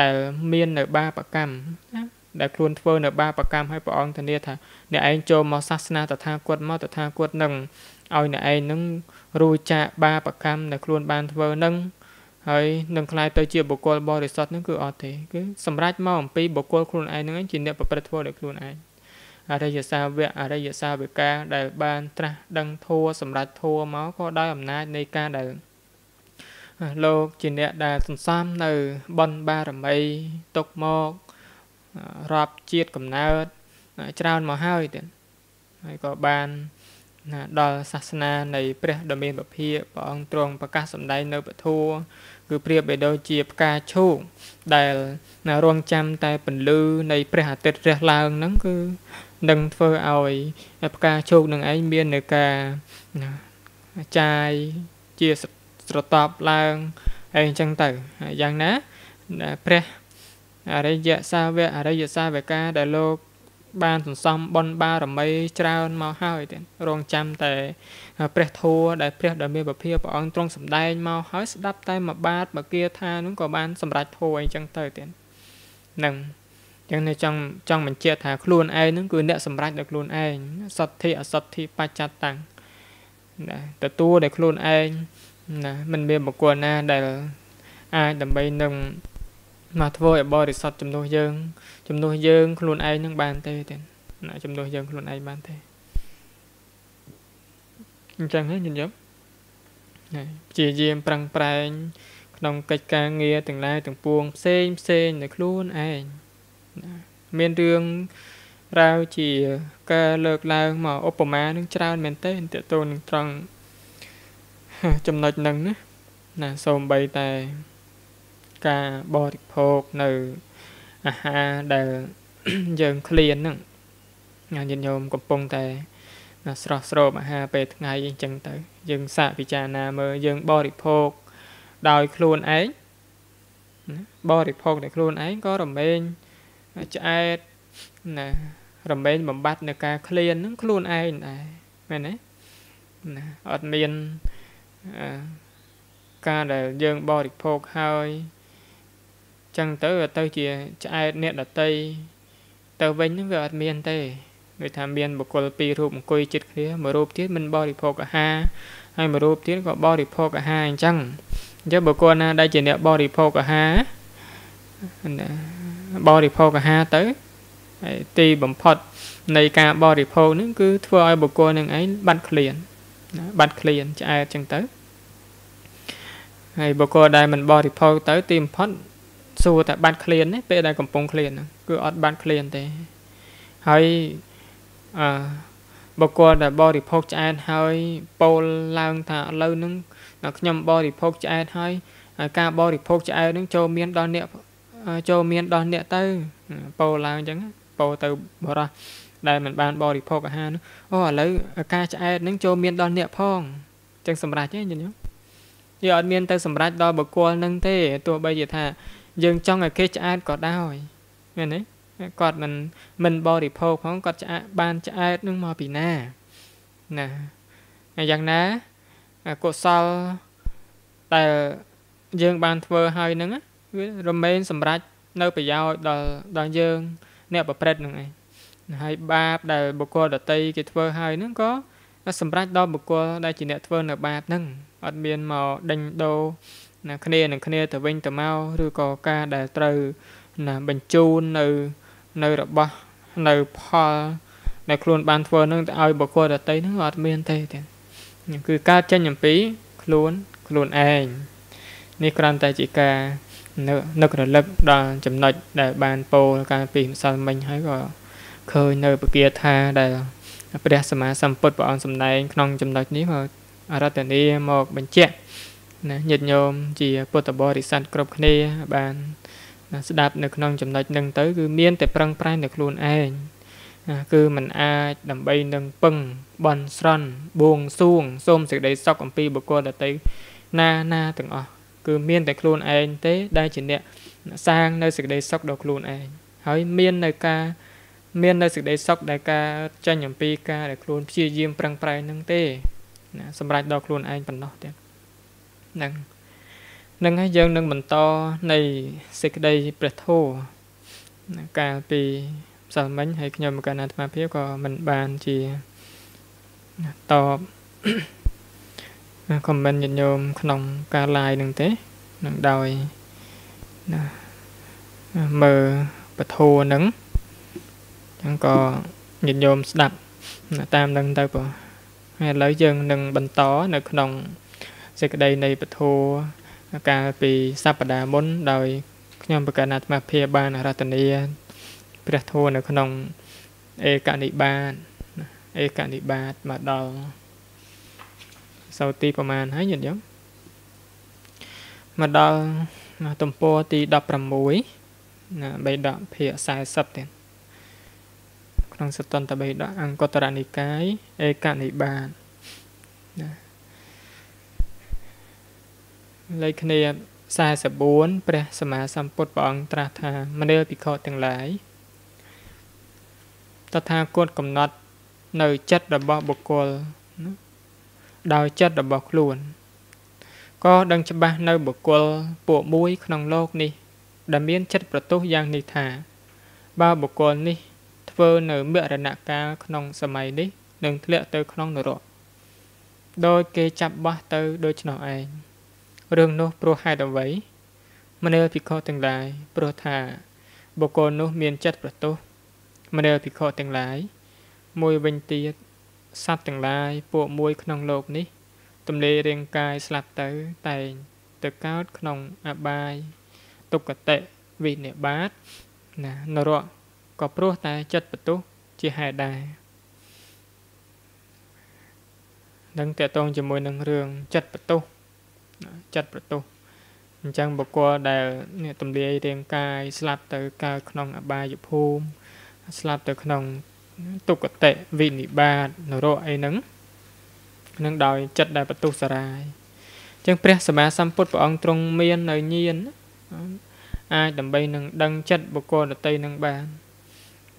ដែលមាននៅបាបកម្មណាដែលខ្លួនធ្វើនៅបាបកម្មហើយព្រះអង្គធានាថាអ្នកឯងចូលមកសាសនាតថាគតមកតថាគតនឹងឲ្យអ្នកឯងនឹងរួចចាកបាបកម្មដែលខ្លួនបានធ្វើនឹងហើយនឹងខ្លាយទៅជាបុគ្គលបរិសុទ្ធនឹងគឺអត់ទេគឺសម្រាប់មកអំពីបុគ្គលខ្លួនឯងនឹងជាអ្នកប្រព្រឹត្តធ្វើដោយខ្លួនឯងអរិយសាវៈអរិយសាវិកាដែលបានត្រាស់ដឹងធัวសម្រាប់ធัวមកក៏ដោយអំណាចនៃការដែលលោកជាអ្នកដែលសន្សំនៅបុណ្យបារមីទុកមករាប់ជាតិកំណើតច្រើនមកហើយទៀតហើយក៏បានណាដល់សាសនានៃព្រះដ៏មានពភាព្រះអង្គទ្រង់ប្រកាសសម្ដែងនៅពធัวគឺព្រាបបីដូចជាផ្កាឈូកដែលណារងចាំតែពន្លឺនៃព្រះអាទិត្យរះឡើងហ្នឹងគឺនឹងធ្វើឲ្យផ្កាឈូកនឹងឯងមាននៅការចាយជាស្រទាប់ឡើងអីអញ្ចឹងទៅយ៉ាងណាព្រះអរិយសាវកអរិយសាវកាដែលលោកបានសន្សំបុណ្យបារមីច្រើនមកហើយទៀតរងចាំតែព្រះធัวដែលព្រះដែលមានពភព្រះអង្គទ្រង់សម្ដែងមកហើយស្ដាប់តែមួយបាទមកគាថានឹងក៏បានសម្រេចធัวអីចឹងទៅទៀតនឹងចឹងនេះចង់ចង់បញ្ជាក់ថាខ្លួនឯងនឹងគឺអ្នកសម្រេចដោយខ្លួនឯងសទ្ធិអសទ្ធិបច្ចតតាំងណាទទួលដោយខ្លួនឯងណាមិនមានបុគ្គលណាដែលអាចដើម្បីនឹងមកធ្វើឲ្យបរិសុទ្ធជំនួសយើងជំនួសយើងខ្លួនឯងនឹងបានទេទេណាជំនួសយើងខ្លួនឯងបានទេអញ្ចឹងហ្នឹងញញឹមព្យាយាមប្រឹងប្រែងក្នុងកិច្ចការងារទាំងឡាយទាំងពួងផ្សេងផ្សេងនៅខ្លួនឯងមានរឿងរាវជាការលើកឡើងមកឧបមានឹងច្រើនមែនទេតើតូននឹងត្រង់ចំណុចហ្នឹងណាណាសូម្បីតែការបរិភោគនៅអាហារដែលយើងឃ្លានហ្នឹងញាតិញោមកំពុងតែស្រស់ស្រូបអាហារពេលថ្ងៃអីចឹង ទៅ យើងសាកពិចារណាមើលយើងបរិភោគដោយខ្លួនឯងបរិភោគដោយខ្លួនឯងក៏រំលែងឆ្អែតណារំលែងបំបត្តិនៃការឃ្លាននឹងខ្លួនឯងដែរមែនទេណាអត់មានការដែលយើងបរិភោគហើយចឹងទៅវាទៅជាឆ្អែតអ្នកដតីទៅវិញនឹងវាអត់មានទេដូចថាមាន បុគ្គលពីររូបអង្គុយជិតគ្នាមួយរូបទៀតមិនបរិភោគអាហារហើយមួយរូបទៀតក៏បរិភោគអាហារអញ្ចឹងអញ្ចឹងបុគ្គលណា ដែលជាអ្នកបរិភោគអាហារបរិភោគអាហារទៅទីបំផុត នៃការបរិភោគនឹងគឺធ្វើឲ្យបុគ្គលនឹងឯងបាត់ឃ្លានបាត់ឃ្លានឆ្អែតអញ្ចឹងទៅហើយបុគ្គលដែលមិនបរិភោគទៅទីបំផុតសួរតែបាត់ក្លៀនទេពេលដែលកំពុងក្លៀនហ្នឹងគឺអត់បាត់ក្លៀនទេហើយអឺបកគលដែលបរិភោគឆ្អែតហើយពោលឡើងថាឥឡូវហ្នឹងដល់ខ្ញុំបរិភោគឆ្អែតហើយការបរិភោគឆ្អែតហ្នឹងចូលមាន ដល់អ្នកចូលមានដល់អ្នកទៅពោលឡើងអញ្ចឹងពោលទៅបរោះដែលមិនបានបរិភោគអាហារនោះអូឥឡូវការឆ្អែតហ្នឹងចូលមានដល់អ្នកផងអញ្ចឹងសម្រាប់ទេយល់យល់អត់មានទៅសម្រាប់ដល់បុគ្គលហ្នឹងទេទោះបីជាថាយើងចង់ឲ្យគេឆ្អែតក៏ដោយមែនទេគាត់មិនមិនបរិភោគផងគាត់ឆ្អែតបានឆ្អែតនឹងមកពីណាណាហើយយ៉ាងណាកុសលដែលយើងបានធ្វើហើយនឹងវារមែងសម្រាប់នៅប្រយោជន៍ដល់ដល់យើង អ្នកប្រព្រឹត្តនឹងឯងហើយបាប ដែលបុគ្គលដតីគេធ្វើហើយនឹងក៏សម្រាប់ដល់បុគ្គលដែលជាអ្នកធ្វើនៅបាបនឹងអត់មានមកដេញដូរណាគ្នានឹងគ្នាទៅវិញទៅមកឬក៏ការដែលត្រូវណាបញ្ជូននៅនៅរបស់នៅផលដែលខ្លួនបានធ្វើនឹងទៅឲ្យបុគ្គលដទៃនឹងអត់មានទេទាំងគឺការចេញអំពីខ្លួនខ្លួនឯងនេះគ្រាន់តែជាការនឹករលឹកដល់ចំណុចដែលបានពោលកាលពីម្សិលមិញហើយក៏ឃើញនៅពគាថាដែលព្រះសម្មាសម្ពុទ្ធព្រះអង្គសម្ដែង ក្នុងចំណុចនេះមករតនីមក បញ្ជាក់ណាញាតិញោមជាពុទ្ធបរិស័ទគ្រប់គ្នា បានណាស្ដាប់នៅក្នុងចំណុចនឹងទៅ គឺមានតែប្រឹងប្រែងតែខ្លួនឯងណាគឺมันអាចដើម្បីនឹងពឹងបន់ស្រន់បួងសួងសូមសេចក្តីសុខអំពីបុគ្គលដទៃណាណាទាំងអស់គឺមាន តែខ្លួនឯងទេដែលជាអ្នកសាងនៅសេចក្តីសុខដល់ខ្លួនឯងហើយ មាននៅការមាននៅសេចក្តីសុខដែលការចាញ់អំពីការដែលខ្លួនព្យាយាមប្រឹងប្រែងនឹងទេណាសម្រាប់ដល់ខ្លួនឯងប៉ុណ្ណោះទេនឹងនឹងហើយយើងនឹងបន្តនៃសេចក្តីព្រះធម៌កាលពីសាលមិញហើយខ្ញុំកណ្ណាអាត្មាភាពក៏មិនបានជាតបខមមិនញាតិញោមក្នុងការ live នឹងទេនឹងដោយណាមើលពធូនឹងអញ្ចឹងក៏ញាតិញោមស្ដាប់តាម នឹងទៅបងហើយឥឡូវយើងនឹងបន្តនៅ ក្នុងសេចក្តីនៃពធោកាលពីសប្តាហ៍មុន ដោយខ្ញុំប្រកាសអាត្មាភាពបានរតនាព្រះធម៌នៅ ក្នុងឯកនិបាតឯកនិបាតមកដល់សោទីប្រមាណហើយញាតិញោមមកដល់ទំព័រទី16ណាបេដកភាគ40ទៀតក្នុងសតន្តបេដកអង្គតរនិកាយឯកនិបាតណាលេខគ្នា44ព្រះសម្មាសម្ពុទ្ធព្រះអង្គត្រាស់ថាមនាលភិក្ខុទាំងឡាយតថាគតកំណត់នៅចិត្តរបស់បុគ្គលដោយចិត្តរបស់ខ្លួនក៏ដឹងច្បាស់នៅបុគ្គលពួកមួយក្នុងโลกនេះដែលមានចិត្តប្រទោសយ៉ាងនេះថា បើបុគ្គលនេះ ធ្វើនៅមរណកាលក្នុងសម័យនេះនឹងធ្លាក់ទៅក្នុងនរកដោយ គេចាប់បោះទៅដូច្នោះឯងរឿងនោះព្រោះហេតុអ្វីមនាលភិក្ខុទាំងឡាយព្រោះថាបុគ្គលនោះ មានចិត្តប្រទោសមនាលភិក្ខុទាំងឡាយមួយវិញទៀតសត្វទាំងឡាយពួកមួយក្នុងโลกនេះទម្លាយរាងកាយស្លាប់ទៅតែងទៅកើតក្នុងអបាយទុគតិវិនិបាតណានរកក៏ព្រោះតែចិត្តប្រទោសជាហេតុដែរនឹងតកតងជាមួយនឹងរឿងចិត្តប្រទោសចាត់ប្រទោសអញ្ចឹងបុគ្គលដែលអ្នកទម្លាយរាងកាយស្លាប់ទៅកើតក្នុងអបាយភូមិស្លាប់ទៅក្នុងទុគតិវិនិបាតនរកអីហ្នឹងនឹងដោយចិត្តដែលបន្ទុះសារាយអញ្ចឹងព្រះសម្មាសម្ពុទ្ធព្រះអង្គទ្រង់មាននៅញាណអាចដើម្បីនឹងដឹងចិត្តបុគ្គលដតីនឹងបាន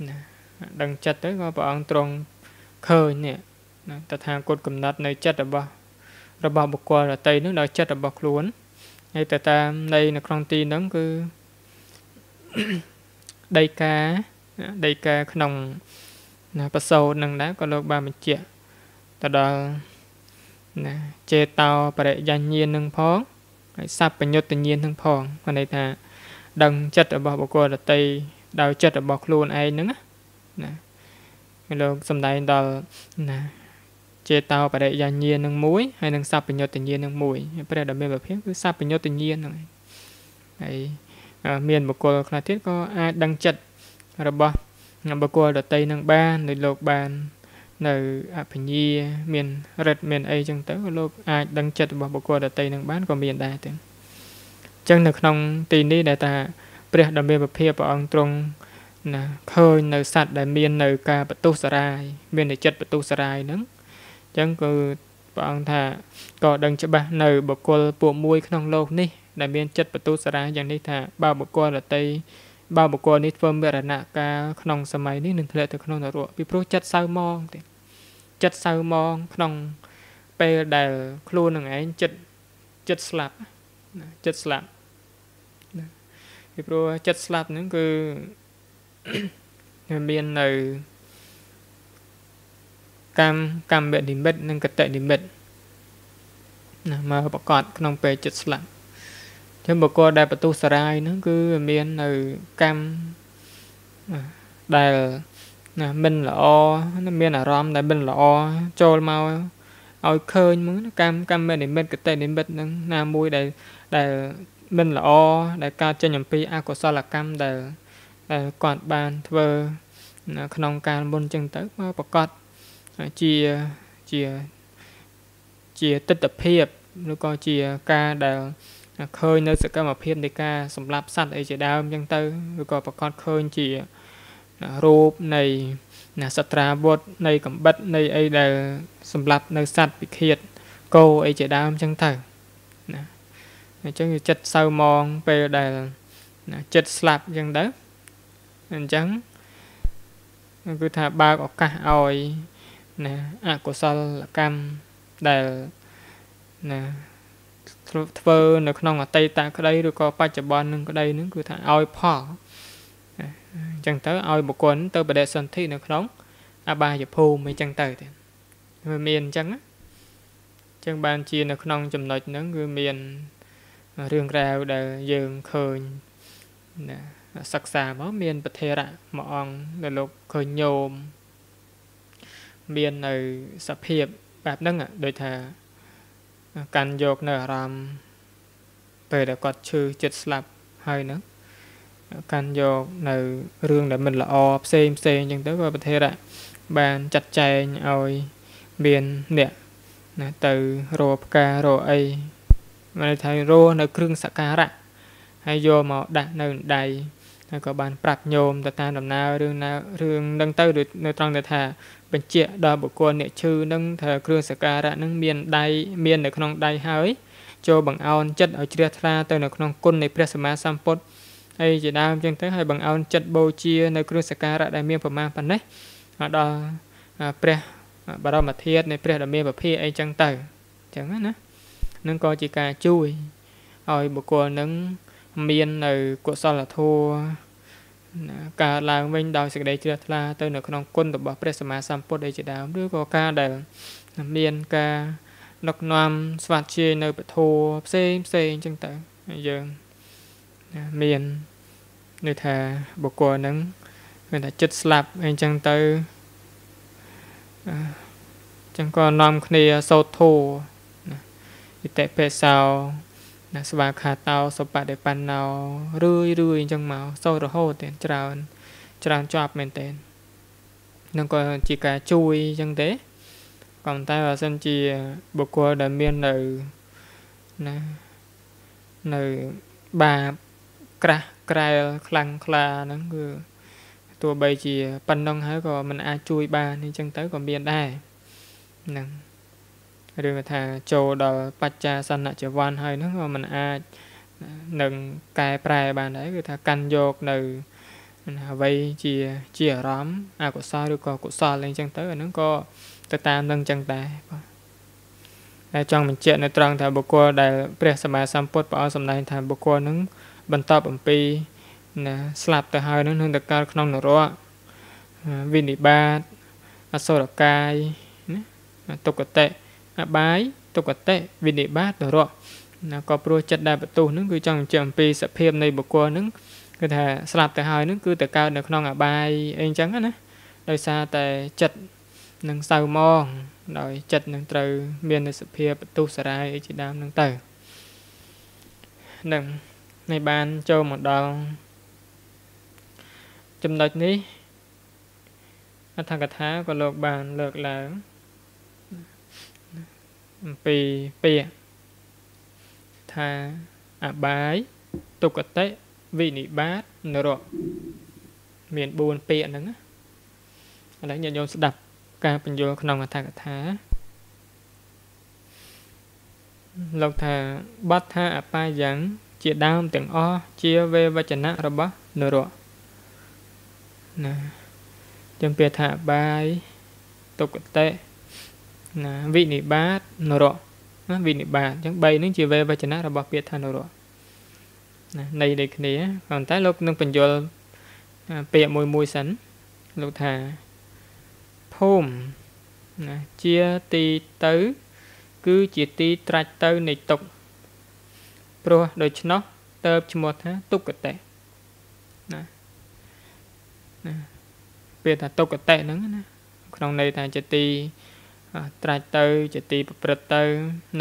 ណាដឹងចិត្តទៅក៏ព្រះអង្គទ្រង់ឃើញនេះតថាគតកំណត់នៅចិត្តរបស់របស់បុគ្គលរតីនឹងដោយចិត្តរបស់ខ្លួនហើយទៅតាមនៃនៅក្នុងទីហ្នឹងគឺដីកាដីកាក្នុងណាប្រសោតនឹងដែរក៏លោកបានបញ្ជាក់ទៅដល់ណាចេតោបរិយញ្ញានឹង ផងហើយសัพពញុត្តញ្ញានឹងផងគាត់ន័យថាដឹងចិត្តរបស់បុគ្គលដតីដោយចិត្តរបស់ខ្លួនឯងហ្នឹងណាលោកសំដែងដល់ណាចេតោបរិយញ្ញានឹងមួយហើយនឹងសពញ្ញតញ្ញានឹងមួយព្រះដ៏មានប្រភពគឺសពញ្ញតញ្ញានឹងហើយមានបុគ្គលខ្លះទៀតក៏អាចដឹងចិត្តរបស់បុគ្គលដតីនឹងបានដោយលោកបាននៅអភិញាមានរិទ្ធមានអីចឹងទៅលោកអាចដឹងចិត្តរបស់បុគ្គលដតីនឹងបានក៏មានដែរទាំងចឹងនៅក្នុងទីនេះដែលថាព្រះដ៏មានប្រភពព្រះអង្គទ្រង់ណាឃើញនៅសัตว์ដែលមាននៅការបន្ទុះសរាយមានចិត្តបន្ទុះសរាយហ្នឹងចឹងគឺព្រះអង្គថាក៏ដឹងច្បាស់នៅបុគ្គលពួកមួយ ក្នុងโลกនេះ ដែលមានចិត្តបន្ទុសារាយ៉ាងនេះថាបើបុគ្គលរតីបើបុគ្គលនេះធ្វើមរណកាលក្នុងសម័យនេះនឹងធ្លាក់ទៅក្នុងនរកពីព្រោះចិត្តសៅមងទេចិត្តសៅមងក្នុងពេលដែលខ្លួននឹងឯងចិត្តចិត្តស្លាប់ចិត្តស្លាប់ពីព្រោះចិត្តស្លាប់ហ្នឹងគឺមាននៅកម្មកម្មនិមិត្តនិងកតនិមិត្តណាមកប្រកាសក្នុងពេលចិត្តស្លាប់ចឹងបុគ្គលដែលបទុសរាយហ្នឹងគឺមាននៅកម្មដែលណាមិនល្អមានអារម្មណ៍ដែលមិនល្អចូលមកឲ្យឃើញមកកម្មកម្មនិមិត្តកតនិមិត្តហ្នឹងណាមួយដែលដែលមិនល្អដែលកើតចេញអំពីអកុសលកម្មដែលដែលគាត់បានធ្វើក្នុងការមុនចឹងទៅមកប្រកាសជាជាជាទស្សនភាពឬក៏ជាការដែលឃើញនៅសកម្មភាពនៃការសម្លាប់សត្វអីជាដើមអញ្ចឹងទៅឬក៏ប្រកាសឃើញជារូបនៃណាសត្រាវុធនៃកំបិតនៃអីដែលសម្លាប់នៅសត្វពិឃាតគោអីជាដើមអញ្ចឹងទៅណាអញ្ចឹងវាចិត្តសៅម៉ងពេលដែលចិត្តស្លាប់អញ្ចឹងទៅអញ្ចឹងគឺថាបើកឱកាសឲ្យណាអកុសលកម្មដែលណាធ្វើនៅក្នុងអតីតក្តីឬក៏បច្ចុប្បន្ននឹងក្តីនឹងគឺថាឲ្យផលអញ្ចឹងទៅឲ្យបុគ្គលទៅបដិសន្ធិនៅក្នុងអបាយភូមិអញ្ចឹងទៅទៀតមានអញ្ចឹងអញ្ចឹងបានជានៅក្នុងចំណុចហ្នឹងគឺមានរឿងរ៉ាវដែលយើងឃើញណាសិក្សាមកមានប្រធារៈមួយអង្គដែលលោកឃើញញោមមាននៅសភាពបែបហ្នឹងដូចថាកាន់យកនៅអារម្មណ៍ពេលដែលគាត់ឈឺចិត្តស្លាប់ហើយហ្នឹងកាន់យកនៅរឿងដែលមិនល្អផ្សេងផ្សេងអញ្ចឹងទៅក៏ប្រធារបានចាត់ចែងឲ្យមានអ្នកណាទៅរកផ្ការកអីមកថារកនៅគ្រឿងសក្ការៈហើយយកមកដាក់នៅដៃហើយក៏បានប្រាប់ញោមទៅតាមដំណើររឿងណារឿងនឹងទៅនៅត្រង់ទៅថា បញ្ជាក់ដល់បុគ្គលអ្នកឈឺនឹងថាគ្រឿងសក្ការៈនឹងមានដៃមាននៅក្នុងដៃហើយចូលបង្អោនចិត្តឲ្យជ្រះថ្លាទៅនៅក្នុងគុណនៃព្រះសម្មាសម្ពុទ្ធហើយជាដើមចឹងទៅឲ្យបង្អោនចិត្តបូជា នៅគ្រឿងសក្ការៈដែលមានប្រមាណប៉ុណ្ណេះដល់ព្រះបរមធាតុនៃ ព្រះដ៏មានពភៈអីចឹងទៅចឹងណានឹងក៏ជាការជួយឲ្យបុគ្គលនឹងមាននៅកុសលធម៌កើតឡើងវិញដោយសេចក្តីជ្រះថ្លាទៅនៅក្នុងគុណរបស់ព្រះសម្មាសម្ពុទ្ធឯជាដើមឬក៏ការដែលមាន ការដឹកនាំ ស្វាធ្យាយនៅពធផ្សេងផ្សេងអញ្ចឹងទៅយើងមានន័យថាបុគ្គលហ្នឹងគឺថាចិត្តស្លាប់អីចឹងទៅអញ្ចឹងក៏នាំគ្នាសោតធូយតិបេសោណាស្វាខាតោសបតិបណ្ណោរឿយរឿយអញ្ចឹងមកសូត្ររហូតទៀតច្រើនច្រើនជាប់មែនតើនឹងក៏ជាការជួយអញ្ចឹងទេក៏តែបើសិនជាបុគ្គលដែលមាននៅណានៅបាបក្រាស់ក្រែលខ្លាំងខ្លាហ្នឹងគឺទោះបីជាប៉ុណ្ណឹងហើយក៏មិនអាចជួយបានអញ្ចឹងទៅក៏មានដែរហ្នឹងឬក៏ថាចូលដល់បច្ចាសនៈចវ័នហើយហ្នឹងក៏มันអាចនឹងកែប្រែបានដែរគឺថាកាន់យកនៅអ្វីជាជាអារម្មណ៍អកុសលឬក៏កុសលអីចឹងទៅអាហ្នឹងក៏ទៅតាមនឹងចឹងដែរបាទដែលចង់បញ្ជាក់នៅត្រង់ថាបុគ្គលដែលព្រះសម្មាសម្ពុទ្ធព្រះអង្គសម្ដែង ថាបុគ្គលហ្នឹងបន្តអំពីណាស្លាប់ទៅហើយនឹងនឹងទៅកើតក្នុងនរកវិនិបាតអសុរកាយណាទុគតិអបាយទុគតិវិនិបាតនរៈណាក៏ព្រោះចិត្តដែលបន្ទុះនឹងគឺចង់បញ្ជាក់អំពីសភាពនៃបុគ្គលនឹងគឺថាស្លាប់ទៅហើយនឹងគឺទៅកើតនៅក្នុង អបាយអីអញ្ចឹងណាដោយសារតែចិត្តនឹងសៅមងដោយចិត្តនឹងត្រូវ មានសភាពបន្ទុះសារាយអីជាដើមនឹងទៅនឹងនេះបានចូលមកដល់ចំណុចនេះអធិកថាក៏លោកបាន លើកឡើងពីពាក្យថាអបាយទុគតិវិនិបាតនរកមាន4ពាក្យហ្នឹងណាឥឡូវញាតិញោមស្ដាប់ការបញ្យល់ក្នុងអត្ថកថា លោកថាបទថាអបាយ៉ាង ជាដើមទាំងអស់ជាវេវចនៈរបស់នរៈណាចំពោះថាបាយទុគតិណាវិនិបាតនរៈណាវិនិបាតអញ្ចឹង3នឹងជាវេវចនៈរបស់ពាក្យថានរៈណានៃដូចគ្នាប៉ុន្តែលោកនឹងបញ្យលពាក្យមួយមួយសិនលោកថាភូមិណាជាទីទៅ គឺជាទីត្រាច់ទៅនៃទុកព្រោះដូច្នោះតើបឈ្មោះថា ទុក្ខតេណាណាពាក្យថាទុក្ខតេហ្នឹងណា ក្នុងន័យថាជាទីត្រាច់ទៅជាទីប្រព្រឹត្តទៅ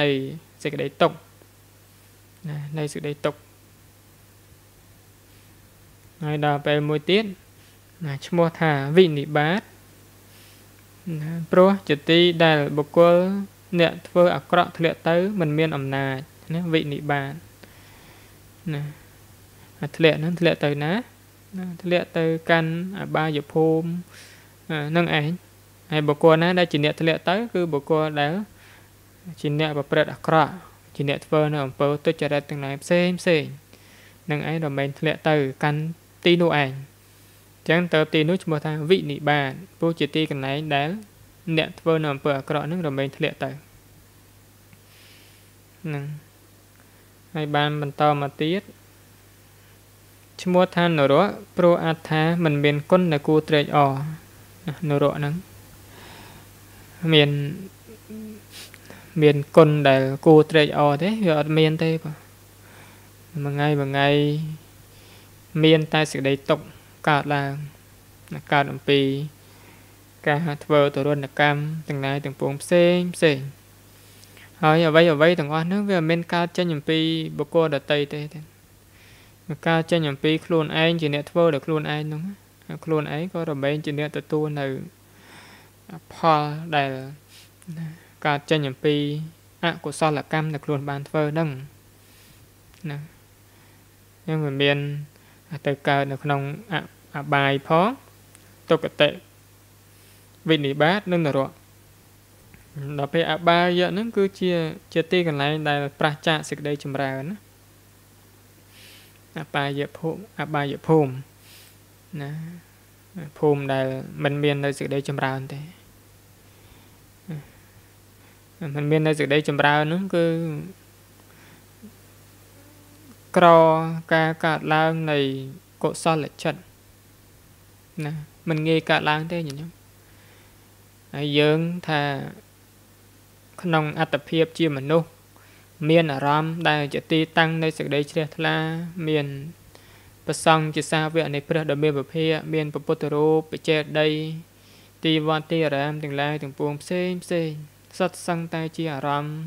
នៃសេចក្តីទុកណានៃសេចក្តីទុកហើយដល់ពេលមួយទៀតណាឈ្មោះថាវិនិបាតណាព្រោះជាទីដែលបុគ្គលអ្នកធ្វើអាក្រក់ធ្លាក់ទៅមិនមានអំណាចណាវិនិបាតណាអាធ្លាក់ហ្នឹងធ្លាក់ទៅណាធ្លាក់ទៅកាន់អបាយភូមិនឹងឯងហើយបុគ្គលណាដែលជាអ្នកធ្លាក់ទៅគឺបុគ្គលដែលជាអ្នកប្រព្រឹត្តអាក្រក់ជាអ្នកធ្វើនៅអំពើទុច្ចរិតទាំងឡាយផ្សេងផ្សេងនឹងឯងរមែងធ្លាក់ទៅ កាន់ទីនោះឯងចឹងតើទីនោះឈ្មោះថាវិនិបាតព្រោះជាទីកន្លែងដែលអ្នកធ្វើនៅអំពើអាក្រក់នឹងរមែងធ្លាក់ទៅនឹងហើយបានបន្តមកទៀតឈ្មោះថានរៈព្រោះអត្ថាមិនមានគុណនៅគូត្រេកអនរៈហ្នឹងមានមានគុណដែលគួរត្រេកអរទេវាអត់មានទេបាទមួយថ្ងៃមួយថ្ងៃមានតែសេចក្តីຕົកកើតឡើងកើតអំពី ការធ្វើ ទរណកម្មទាំងឡាយទាំងពួងផ្សេងផ្សេងហើយអ្វីអ្វីទាំងអស់នោះវាមិនកើតចេញអំពីបុគ្គលដតីទេទេវាកើតចេញអំពីខ្លួនឯងជាអ្នកធ្វើដល់ខ្លួនឯងនោះខ្លួនឯងក៏រមែងជាអ្នកទទួលនៅផលដែលកើតចេញអំពីអកុសលកម្មដែលខ្លួនបានធ្វើនឹងណាយើងវាមានទៅកើតនៅក្នុងអបាយផងទុគតិវិនិបាតនិងនរកដល់ពេលអបាយៈហ្នឹងគឺជាជាទីកន្លែងដែលប្រះចាកសេចក្តីចម្រើនណាអបាយភូមិអបាយភូមិណាភូមិដែលមិនមាននៅសេចក្តីចម្រើនទេมันមាននៅសេចក្តីចម្រើននោះគឺក្រការកើតឡើងនៃកុសលចិត្តណាมันងាយកើតឡើងទេញញឹមហើយយើងថាក្នុងអត្តភាពជាមនុស្សមានអារម្មណ៍ដែលជាទី តាំងនៃសេចក្តីជ្រះថ្លាមាន ប្រសង់ជាសាវកនៃព្រះដ៏មានពភៈមានពុទ្ធរូបបច្ចេកដី ទីវត្តទីអារាម ទាំងឡាយទាំងពួងផ្សេងផ្សេងសុទ្ធសឹងតែជាអារម្មណ៍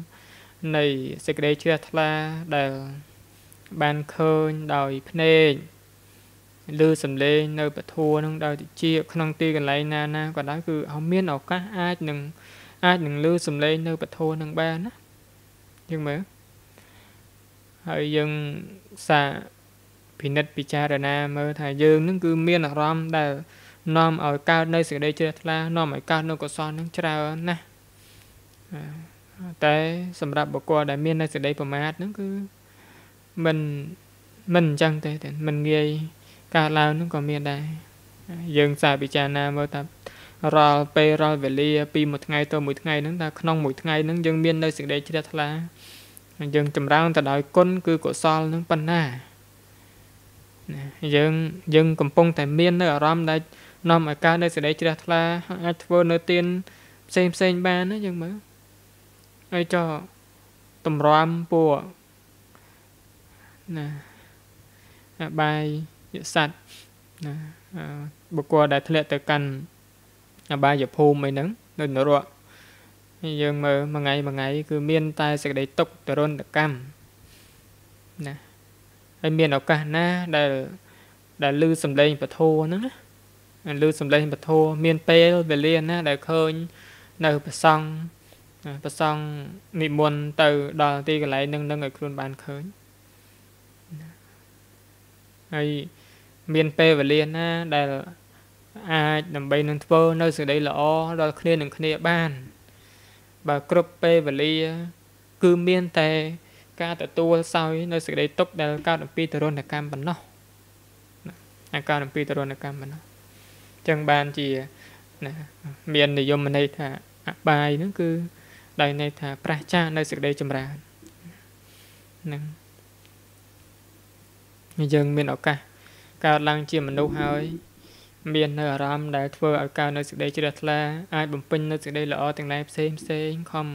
នៃសេចក្តីជ្រះថ្លាដែលបានឃើញដោយភ្នែកឬសំឡេងនៅពធัวនឹងដោយតិចក្នុងទីកន្លែងណាណាក៏ដោយគឺអត់មានឱកាសអាចនឹងអាចនឹងឮសំឡេងនៅពធัวនឹងបានណាយើងមើលហើយយើងសាពិនិត្យពិចារណាមើលថាយើង នឹងគឺមានអារម្មណ៍ដែលនាំឲ្យកើតនៅសេចក្តីជ្រះថ្លានាំឲ្យកើតនៅកុសលនឹងច្រើនណាស់តែសម្រាប់បុគ្គលដែលមាននៅសេចក្តី ប្រមាទហ្នឹងគឺមិនមិនអញ្ចឹងទេមិនងាយកើតឡើងហ្នឹងក៏មានដែរយើងសាពិចារណាមើលតារាល់ពេលរាល់វេលា ពីមួយថ្ងៃទៅមួយថ្ងៃហ្នឹងតែក្នុងមួយថ្ងៃហ្នឹងយើងមាននៅសេចក្តីជ្រះថ្លាយើងចម្រើនទៅដោយគុណគឺកុសលនឹងប៉ុណ្ណាណាយើងយើងកំពុងតែមាននៅអារម្មណ៍ដែលនាំឲ្យកើតនៅសេចក្តីជ្រះថ្លា អាចធ្វើនៅទានផ្សេងផ្សេងបានណាយើងមើលអីចោតម្រាំពួកណាបាយយកសัตว์ណាបុគ្គលដែលធ្លាក់ទៅកាន់អបាយភូមិអីហ្នឹងដូចនរកយើងមើលមួយថ្ងៃមួយថ្ងៃគឺ មាន តែសេចក្តីទុកទរណកម្មណាហើយមានឱកាសណាដែលដែលលឺសំឡេងពធហ្នឹងណាលឺសំឡេងពធមាន ពេលវេលាណាដែលឃើញនៅប្រសង់ប្រសងនិមន្តទៅដល់ទីកន្លែងនឹងនឹងឲ្យខ្លួនបានឃើញហើយមានពេលវេលាណាដែលអាចដើម្បីនឹងធ្វើនៅសេចក្តីល្អដល់គ្នានឹងគ្នាបាន បើគ្រប់ពេលវេលា គឺមានតែការទទួលសោយនៅសេចក្តីទុកដែលកើតអំពីទរណកម្មប៉ុណ្ណោះណាកើតអំពីទរណកម្មប៉ុណ្ណោះអញ្ចឹងបានជាណាមាននិយមន័យថាអបាយហ្នឹងគឺដោយន័យថាប្រះចាស់នៅសេចក្តីចម្រើននឹងយើងមានឱកាសកើតឡើងជាមនុស្សហើយ មាននៅអារម្មណ៍ដែលធ្វើឲ្យកើតនៅសេចក្តីជ្រះថ្លា អាចបំពេញនៅសេចក្តីល្អទាំងឡាយផ្សេងផ្សេងខំ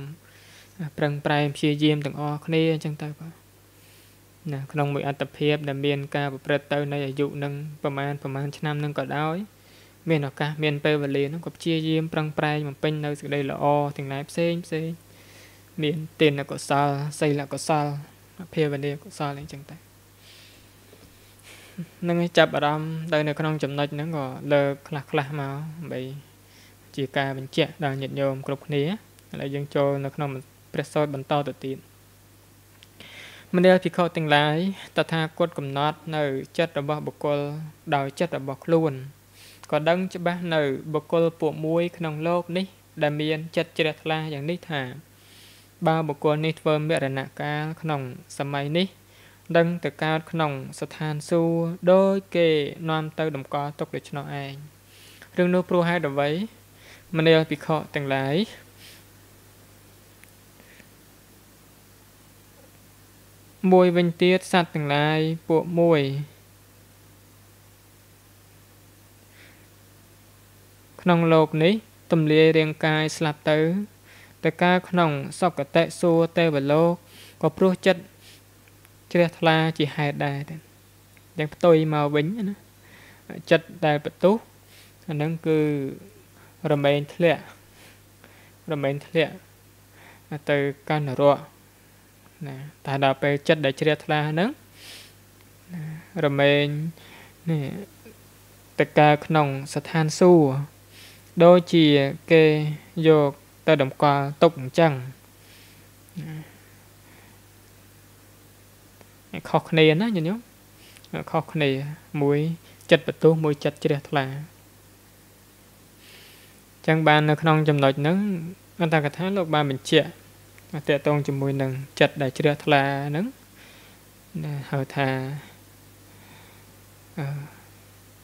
ប្រឹងប្រែងព្យាយាមទាំងអស់គ្នាអញ្ចឹងទៅបាទណាក្នុងមួយអត្តភាពដែលមានការប្រព្រឹត្តទៅនៃអាយុនឹងប្រមាណប្រមាណឆ្នាំនឹងក៏ដោយមានឱកាសមានពេលវេលាហ្នឹងក៏ព្យាយាមប្រឹងប្រែងបំពេញនៅសេចក្តីល្អទាំងឡាយផ្សេងផ្សេងមានទានកុសលសីលកុសលភាវនាកុសលអីចឹងតែនឹងចាប់អារម្មណ៍ទៅនៅក្នុងចំណុចហ្នឹងក៏លើខ្លះខ្លះមកដើម្បីជាការបញ្ជាក់ដល់ញាតិញោមគ្រប់គ្នាឥឡូវយើងចូលនៅក្នុងព្រះសូត្របន្តទៅទៀតមនាលភិក្ខុទាំងឡាយតថាគតកំណត់ នៅ ចិត្តរបស់បុគ្គលដោយចិត្តរបស់ខ្លួនក៏ដឹងច្បាស់នៅបុគ្គលពួកមួយក្នុងលោកនេះ ដែលមានចិត្តជ្រះថ្លាយ៉ាងនេះថា បើបុគ្គលនេះធ្វើមរណកាលក្នុងសម័យនេះដឹងទៅកើតក្នុងស្ថានសួគ៌ដោយគេនាំទៅតម្កល់ទុកដូច្នោះឯងរឿងនោះព្រោះហេតុអ្វីមនាលភិក្ខុទាំងឡាយមួយវិញទៀតសត្វទាំងឡាយពួកមួយក្នុងលោកនេះទំលាយរាងកាយស្លាប់ទៅតកាក្នុងសុគតិសួគ៌ទេវលោកក៏ព្រោះចិត្តជ្រះថ្លាជាហេតុដែរទាំងផ្ទុយមកវិញណាចិត្តដែលបន្ទុះអានឹងគឺរមែងធ្លាក់រមែងធ្លាក់ទៅកាន់នរកណាតែដល់ពេលចិត្តដែលជ្រះថ្លាហ្នឹងរមែងនេះតកាក្នុងស្ថានសួគ៌ដូចជាគេយកទៅតម្កល់ទុកអញ្ចឹងខុសគ្នាណាញញោមខុសគ្នាមួយចិត្តបន្ទោសមួយចិត្តជ្រះថ្លាចឹងបាននៅក្នុងចំណុចហ្នឹងអន្តរកថាលោកបានបញ្ជាក់តកតងជាមួយនឹងចិត្តដែលជ្រះថ្លាហ្នឹងហៅថា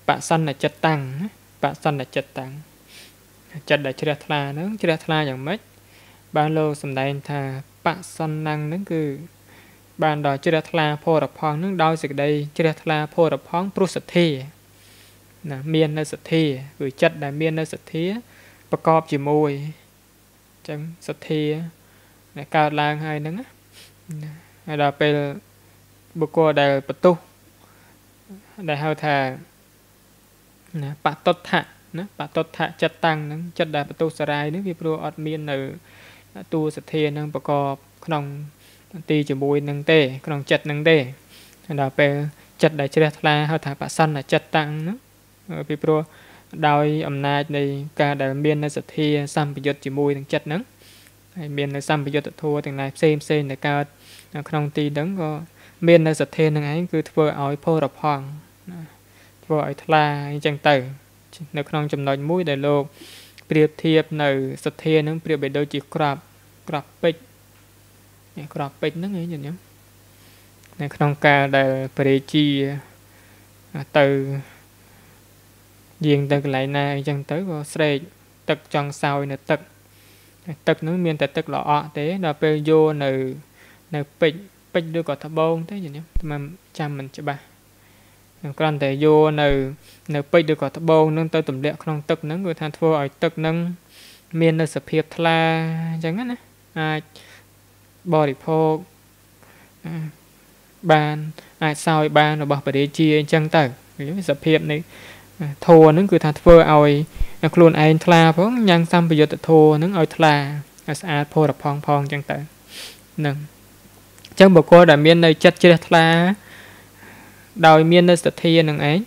បសន្នចិត្តតាំងបសន្នចិត្តតាំងចិត្តដែលជ្រះថ្លាហ្នឹងជ្រះថ្លាយ៉ាងម៉េចបានលោកសម្ដែងថាបសន្នាំងហ្នឹងគឺ បានដល់ជ្រះថ្លាភរផងហ្នឹងដោយសេចក្តីជ្រះថ្លាភរផងព្រោះសទ្ធាណាមាននៅសទ្ធាគឺចិត្តដែលមាននៅសទ្ធាប្រកបជាមួយអញ្ចឹងសទ្ធាដែលកើតឡើងហើយហ្នឹងណាហើយដល់ពេលបុគ្គលដែលបន្ទុះដែលហៅថាណាបតុដ្ឋៈណាបតុថៈចិត្តតាំងហ្នឹងចិត្តដែលបតុសរាយហ្នឹងវាព្រោះអត់មាននៅតួសទ្ធានឹងប្រកបក្នុងទីជាមួយនឹងទេ ក្នុងចិត្តនឹងទេដល់ពេលចិត្តដែលជ្រះថ្លាហៅថាបសន្នចិត្តតាំងហ្នឹងពីព្រោះដោយអំណាច នៃការដែលមាននៅសទ្ធាសម្បយុទ្ធជាមួយនឹងចិត្តហ្នឹងហើយមាននៅសម្បយុទ្ធធัวទាំងឡាយផ្សេងផ្សេងដែលកើតក្នុងទីហ្នឹងក៏មាននៅសទ្ធានឹងឯងគឺធ្វើឲ្យផលរផង់ធ្វើឲ្យថ្លាអញ្ចឹងទៅនៅក្នុងចំណុចមួយដែលលោកប្រៀបធៀបនៅសទ្ធានឹងប្រៀបបីដូចជាក្របក្របពេជ្រនេះក្របពេជ្រហ្នឹងឯងញោមនៅក្នុងការដែលព្រះរាជាទៅយាងទៅកន្លែងណាអញ្ចឹងទៅក៏ស្រេកទឹកចង់សោយនៅទឹកទឹកហ្នឹងមានតែទឹកល្អក់ទេដល់ពេលយោនៅនៅពេជ្រពេជ្រឬក៏ត្បូងទេញោមតែចាំមិនច្បាស់គ្រាន់តែយោនៅនៅពេជ្រឬក៏ត្បូងនឹងទៅទម្លាក់ក្នុងទឹកហ្នឹងគឺថាធ្វើឲ្យទឹកហ្នឹង មាន នៅសភាពថ្លាអញ្ចឹងណាអាចបរិភោគបានអាចសោយបាន របស់បរិជាអញ្ចឹងទៅសភាពនេះធัวហ្នឹងគឺ ថាធ្វើឲ្យខ្លួនឯងថ្លាផងញ៉ាំងសម្បយុទ្ធធัวហ្នឹងឲ្យថ្លាឲ្យស្អាតផុសរផង់ផងអញ្ចឹងទៅនឹងអញ្ចឹងបុគ្គលដែលមាន នៅ ចិត្តជ្រះថ្លាដោយមាននៅសទ្ធានឹងឯង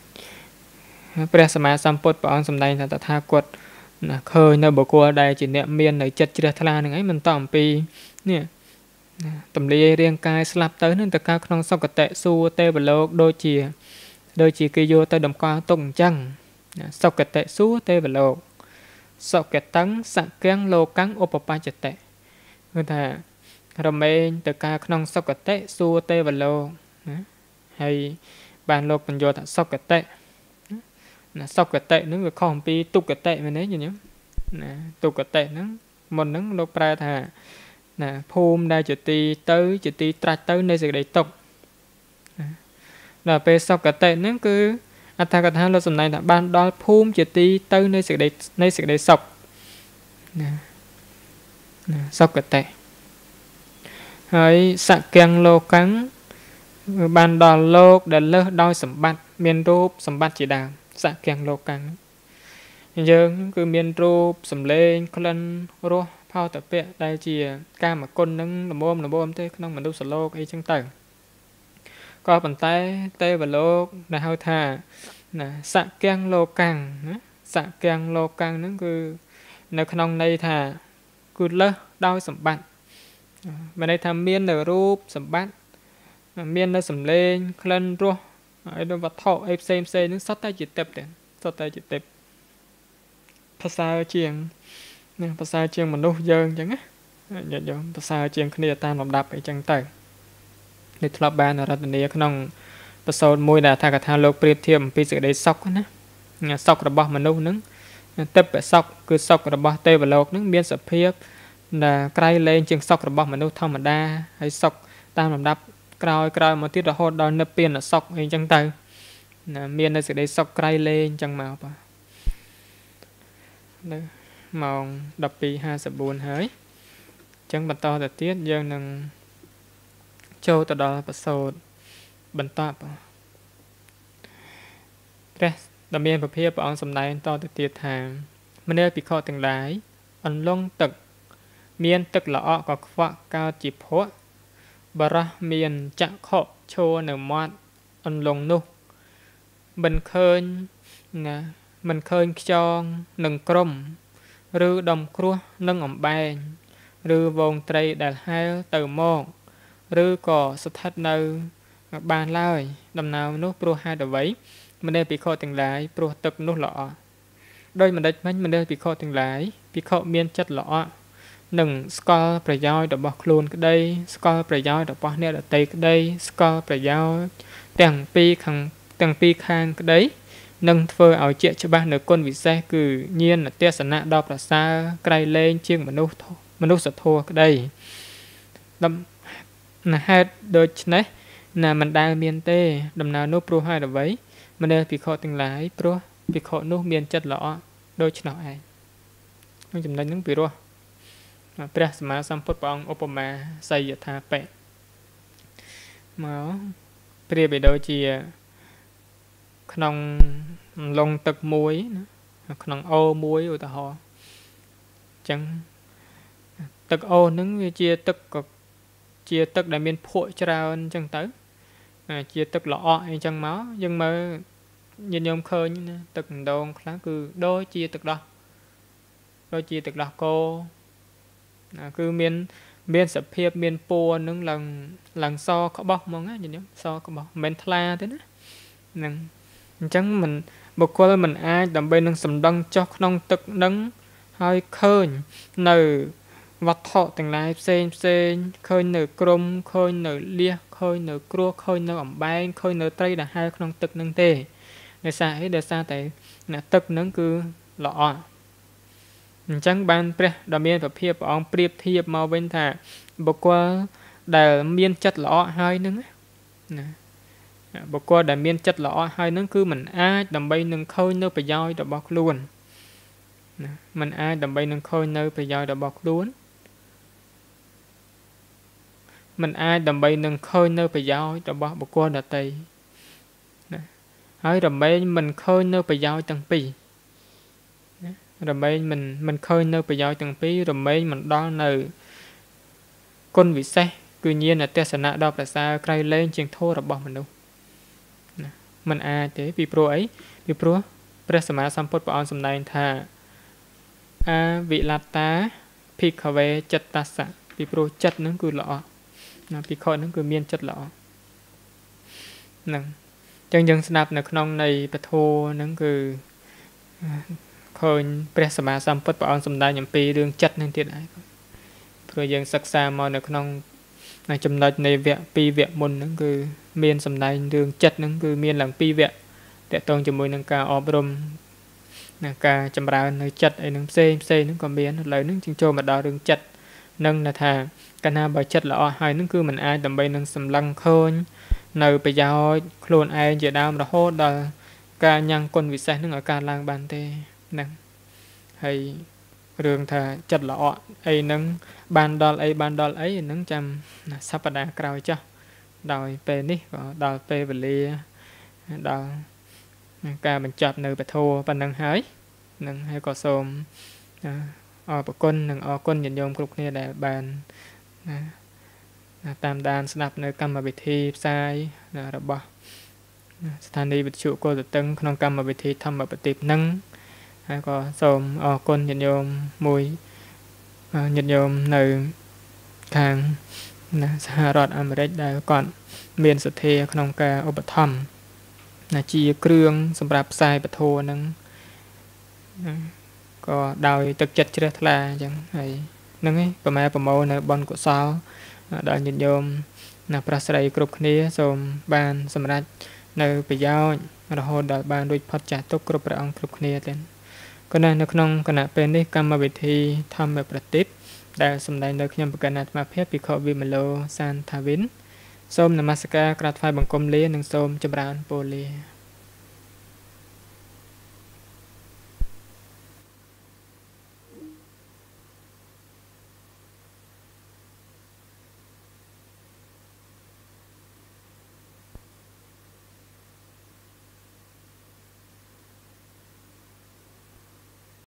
ព្រះសម្មាសម្ពុទ្ធព្រះអង្គសម្ដែងថាតថាគតណាឃើញនៅបុគ្គលដែលជាអ្នកមាននៅចិត្តជ្រះថ្លានឹងឯងមិនតអំពីនេះតម្លាយរាងកាយស្លាប់ទៅនឹងទៅកើតក្នុងសុគតិសួគ៌ទេវលោកដូចជា ដូចជាគេយកទៅតម្កល់ទុកអញ្ចឹងសុគតិសួគ៌ទេវលោកសុគតੰសក្យំលោកាំងឧបបច្ចតិគឺថារមែងទៅការក្នុងសុគតិសួគ៌ទេវលោកហើយបានលោកបញ្យល់ថាសុគតិណាសុគតិនឹងវាខុសអំពីទុគតិមែនទេញញឹមណាទុគតិហ្នឹងមុនហ្នឹងលោកប្រែថាណាភូមិដែលជាទីទៅ ជាទី ត្រាច់ទៅនៃសេចក្តីទុកដល់ពេលសុគតិហ្នឹងគឺអត្ថកថាលោកសំដែងថាបានដល់ភូមិជាទីទៅនៃសេចក្តីនៃសេចក្តីសុខណាណាសុគតិហើយសក្យੰលោកੰបានដល់លោកដែលលើសដោយសម្បត្តិមានរូបសម្បត្តិជាដើមសក្ទាំងលោកកាំងយើងគឺមានរូបសម្លេងក្លិនរសផោតពៈដែលជាកាមគុណនឹងលមមលមមទេក្នុងមនុស្សលោកអីចឹងទៅក៏ប៉ុន្តែទេវលោកដែលហៅថាណាសក្ទាំងលោកកាំងណាសក្ទាំងលោកកាំងហ្នឹងគឺនៅក្នុងន័យថាគឺលើសដោយសម្បត្តិមានន័យថាមាននៅរូបសម្បត្តិមាននៅសំឡេងក្លិនរសអីដូចវត្ថុអីផ្សេងផ្សេងហ្នឹងសុទ្ធតែជាទេពទាំងសុទ្ធតែជាទេពភាសាជាងណាភាសាជាងមនុស្សយើងអញ្ចឹងណាញាតិយើងភាសាជាងគ្នាតាមលំដាប់អីចឹងទៅនេះធ្លាប់បានរតនាក្នុងបសោតមួយដែលថាកថាលោកប្រៀបធៀបអំពីសេចក្តីសុខណាសុខរបស់មនុស្សហ្នឹងទេពសុខគឺសុខរបស់ទេវលោកហ្នឹងមានសភាពដែលក្រៃលែងជាងសុខរបស់មនុស្សធម្មតាហើយសុខតាមលំដាប់ក្រោយក្រោយមកទៀតរហូតដល់និព្វានសុខអីចឹងទៅណាមាននៅសេចក្តីសុខក្រៃលែងចឹងមកបាទនៅម៉ោង12:54ហើយចឹងបន្តទៅទៀតយើងនឹងចូលទៅដល់ប្រសូតបន្តបាទព្រះដ៏មានពភាព្រះអង្គសម្ដែងតទៅទៀតថាមនាលភិក្ខុទាំងឡាយអន្លង់ទឹក មានទឹកល្អក់ក៏ខ្វក់កើតជាភក់បរះមានចក្ខុឈរនៅមាត់អន្លង់នោះមិនឃើញណាមិនឃើញខ្យងនិងក្រមឬដំគ្រោះនិងអំបែងឬវងត្រីដែលហែលទៅមកឬក៏ស្ថិតនៅបានឡើយ ដំណើរនោះព្រោះហេតុអ្វីមនុស្សពិខុទាំងឡាយព្រោះទឹកនោះល្អដោយមនុស្សមិញមនុស្សពិខុទាំងឡាយពិខុមានចិត្តល្អនិងស្គាល់ប្រយោជន៍របស់ខ្លួនក្តីស្គាល់ប្រយោជន៍របស់អ្នកដទៃក្តីស្គាល់ប្រយោជន៍ទាំងពីរខាងទាំងពីរខាងក្តីនឹងធ្វើឲ្យជាក់ច្បាស់នៅគុណវិសេសគឺញាណទស្សនៈដ៏ប្រសើរក្រៃលែងជាងមនុស្សមនុស្សធម៌ក្តីដំណហេតុដូច្នេះណាមិនដែលមានទេដំណើរនោះព្រោះហេតុអ្វី មនុស្សភិក្ខុទាំងឡាយព្រោះភិក្ខុនោះ មានចិត្តល្អដូច្នោះឯងក្នុងចំណុចហ្នឹងពីរោះព្រះសម្មាសម្ពុទ្ធព្រះអង្គឧបមាសយថាបិមកព្រាបឯដូចជាក្នុងលងទឹកមួយណាក្នុងអូមួយឧទាហរណ៍អញ្ចឹងទឹកអូហ្នឹងវាជាទឹកក៏ជាទឹកដែលមានភក់ច្រើនអញ្ចឹងទៅជាទឹកល្អអីចឹងមកយើងមើលញាតិញោមឃើញណាទឹកម្ដងខ្លះគឺដូចជាទឹកដោះដូចជាទឹកដោះគោណាគឺមានមានសភាពមានពណ៌នឹងឡើងឡើងសក្បោះហ្មងណាញោមសក្បោះមិនមែនថ្លាទេណានឹងអញ្ចឹងមិនបុគ្គលមិនអាចដើម្បីនឹងសម្ដឹងចុះក្នុងទឹកនឹងហើយឃើញនៅវត្ថុទាំងឡាយផ្សេងផ្សេងឃើញនៅ ក្រមឃើញនៅលៀសឃើញនៅគ្រួឃើញនៅអំបែងឃើញនៅត្រីដែលហែលក្នុងទឹក នឹងទេដោយសារអីដោយសារតែទឹកនឹងគឺល្អអញ្ចឹងបានព្រះដ៏មានពភាពព្រះអង្គប្រៀបធៀបមកវិញថាបុគ្គលដែលមានចិត្តល្អហើយនឹងណាបុគ្គលដែលមានចិត្តល្អហើយនឹង គឺมันអាចដើម្បីនឹងឃើញនៅប្រយោជន៍របស់ខ្លួនណាมันអាចដើម្បីនឹងឃើញនៅប្រយោជន៍របស់ខ្លួនมันអាចដើម្បីនឹងឃើញនៅប្រយោជន៍របស់បុគ្គលដទៃណាហើយរមែងมันឃើញនៅប្រយោជន៍ទាំងពីររមែងមិនមិនឃើញនៅប្រយោជន៍ទាំងពីររមែងមិនដល់នៅគុណវិសេសគឺញាណទេសនៈដ៏ប្រសើរក្រៃលែងជាងធម៌របស់មនុស្សណាมันអាចទេពីព្រោះអីពីព្រោះព្រះសម្មាសម្ពុទ្ធព្រះអង្គសម្ដែងថាអាវិលតាភិក្ខវេចិត្តតសៈពីព្រោះចិត្តនឹងគឺល្អណាភិក្ខុនឹងគឺមានចិត្តល្អហ្នឹងអញ្ចឹងយើងស្ដាប់ នៅក្នុងនៃពធនឹងគឺឃើញព្រះសម្មាសម្ពុទ្ធព្រះអង្គសម្ដែងអំពីរឿងចិត្តនឹងទៀតហើយព្រោះយើងសិក្សាមកនៅក្នុងចំណុចនៃវគ្គ2វគ្គមុនហ្នឹងគឺ មានសម្ដែងរឿងចិត្តហ្នឹងគឺមានឡើង2វគ្គតកតងជាមួយនឹងការអប់រំនឹងការចម្រើននៅចិត្តអីនឹងផ្សេងផ្សេងហ្នឹងក៏មានឥឡូវហ្នឹងជាងចូលមកដល់រឿងចិត្តនឹងថាកាលណាបើចិត្តល្អហើយហ្នឹងគឺมันអាចដើម្បីនឹងសម្លឹងឃើញនៅប្រយោជន៍ខ្លួនឯងជាដើមរហូតដល់ការញ៉ាំងគុណវិសេសនឹងឲ្យកើតឡើងបានទេហ្នឹងហើយរឿងថាចិត្តល្អអីហ្នឹងបានដល់អីបានដល់អីហ្នឹងចាំសប្តាហ៍ក្រោយចោះដោយពេលនេះក៏ដល់ពេលវេលាដល់ការបញ្ចប់នៅពធប៉ុណ្ណឹងហើយនឹងហើយក៏សូមអរគុណនិងអរគុណញាតិញោមគ្រប់គ្នាដែលបានណាតាមដាន ស្ដាប់នៅ កម្មវិធីផ្សាយរបស់ស្ថានីយ៍វិទ្យុកុលតឹង ក្នុងកម្មវិធីធម្មបតិបនឹងហើយក៏សូមអរគុណញាតិញោមមួយញាតិញោមនៅខាងណាសហរដ្ឋអាមេរិកដែលគាត់មានសទ្ធា ក្នុងការឧបត្ថម្ភណាជាគ្រឿងសម្រាប់ផ្សាយពធនឹងក៏ដោយទឹកចិត្តជ្រះថ្លាអញ្ចឹងហើយនឹងឯងប្រម៉ែប្រមោនៅបនកុសលដល់ញាតិញោមណាប្រស្រ័យគ្រប់គ្នា សូមបានសម្រេចនៅប្រយោជន៍រហូតដល់បានរួចផុតចាស់ទុកគ្រប់ព្រះអង្គគ្រប់គ្នាទាំងក៏នៅក្នុងគណៈពេលនេះកម្មវិធីធម្មប្រតិបដែលសម្ដែងដោយខ្ញុំប្រកាសអាត្មាភាពពិខុវិមលោសានថាវិនសូមនមស្ការក្រាបថ្វាយបង្គំលានិងសូមចម្រើនពរលា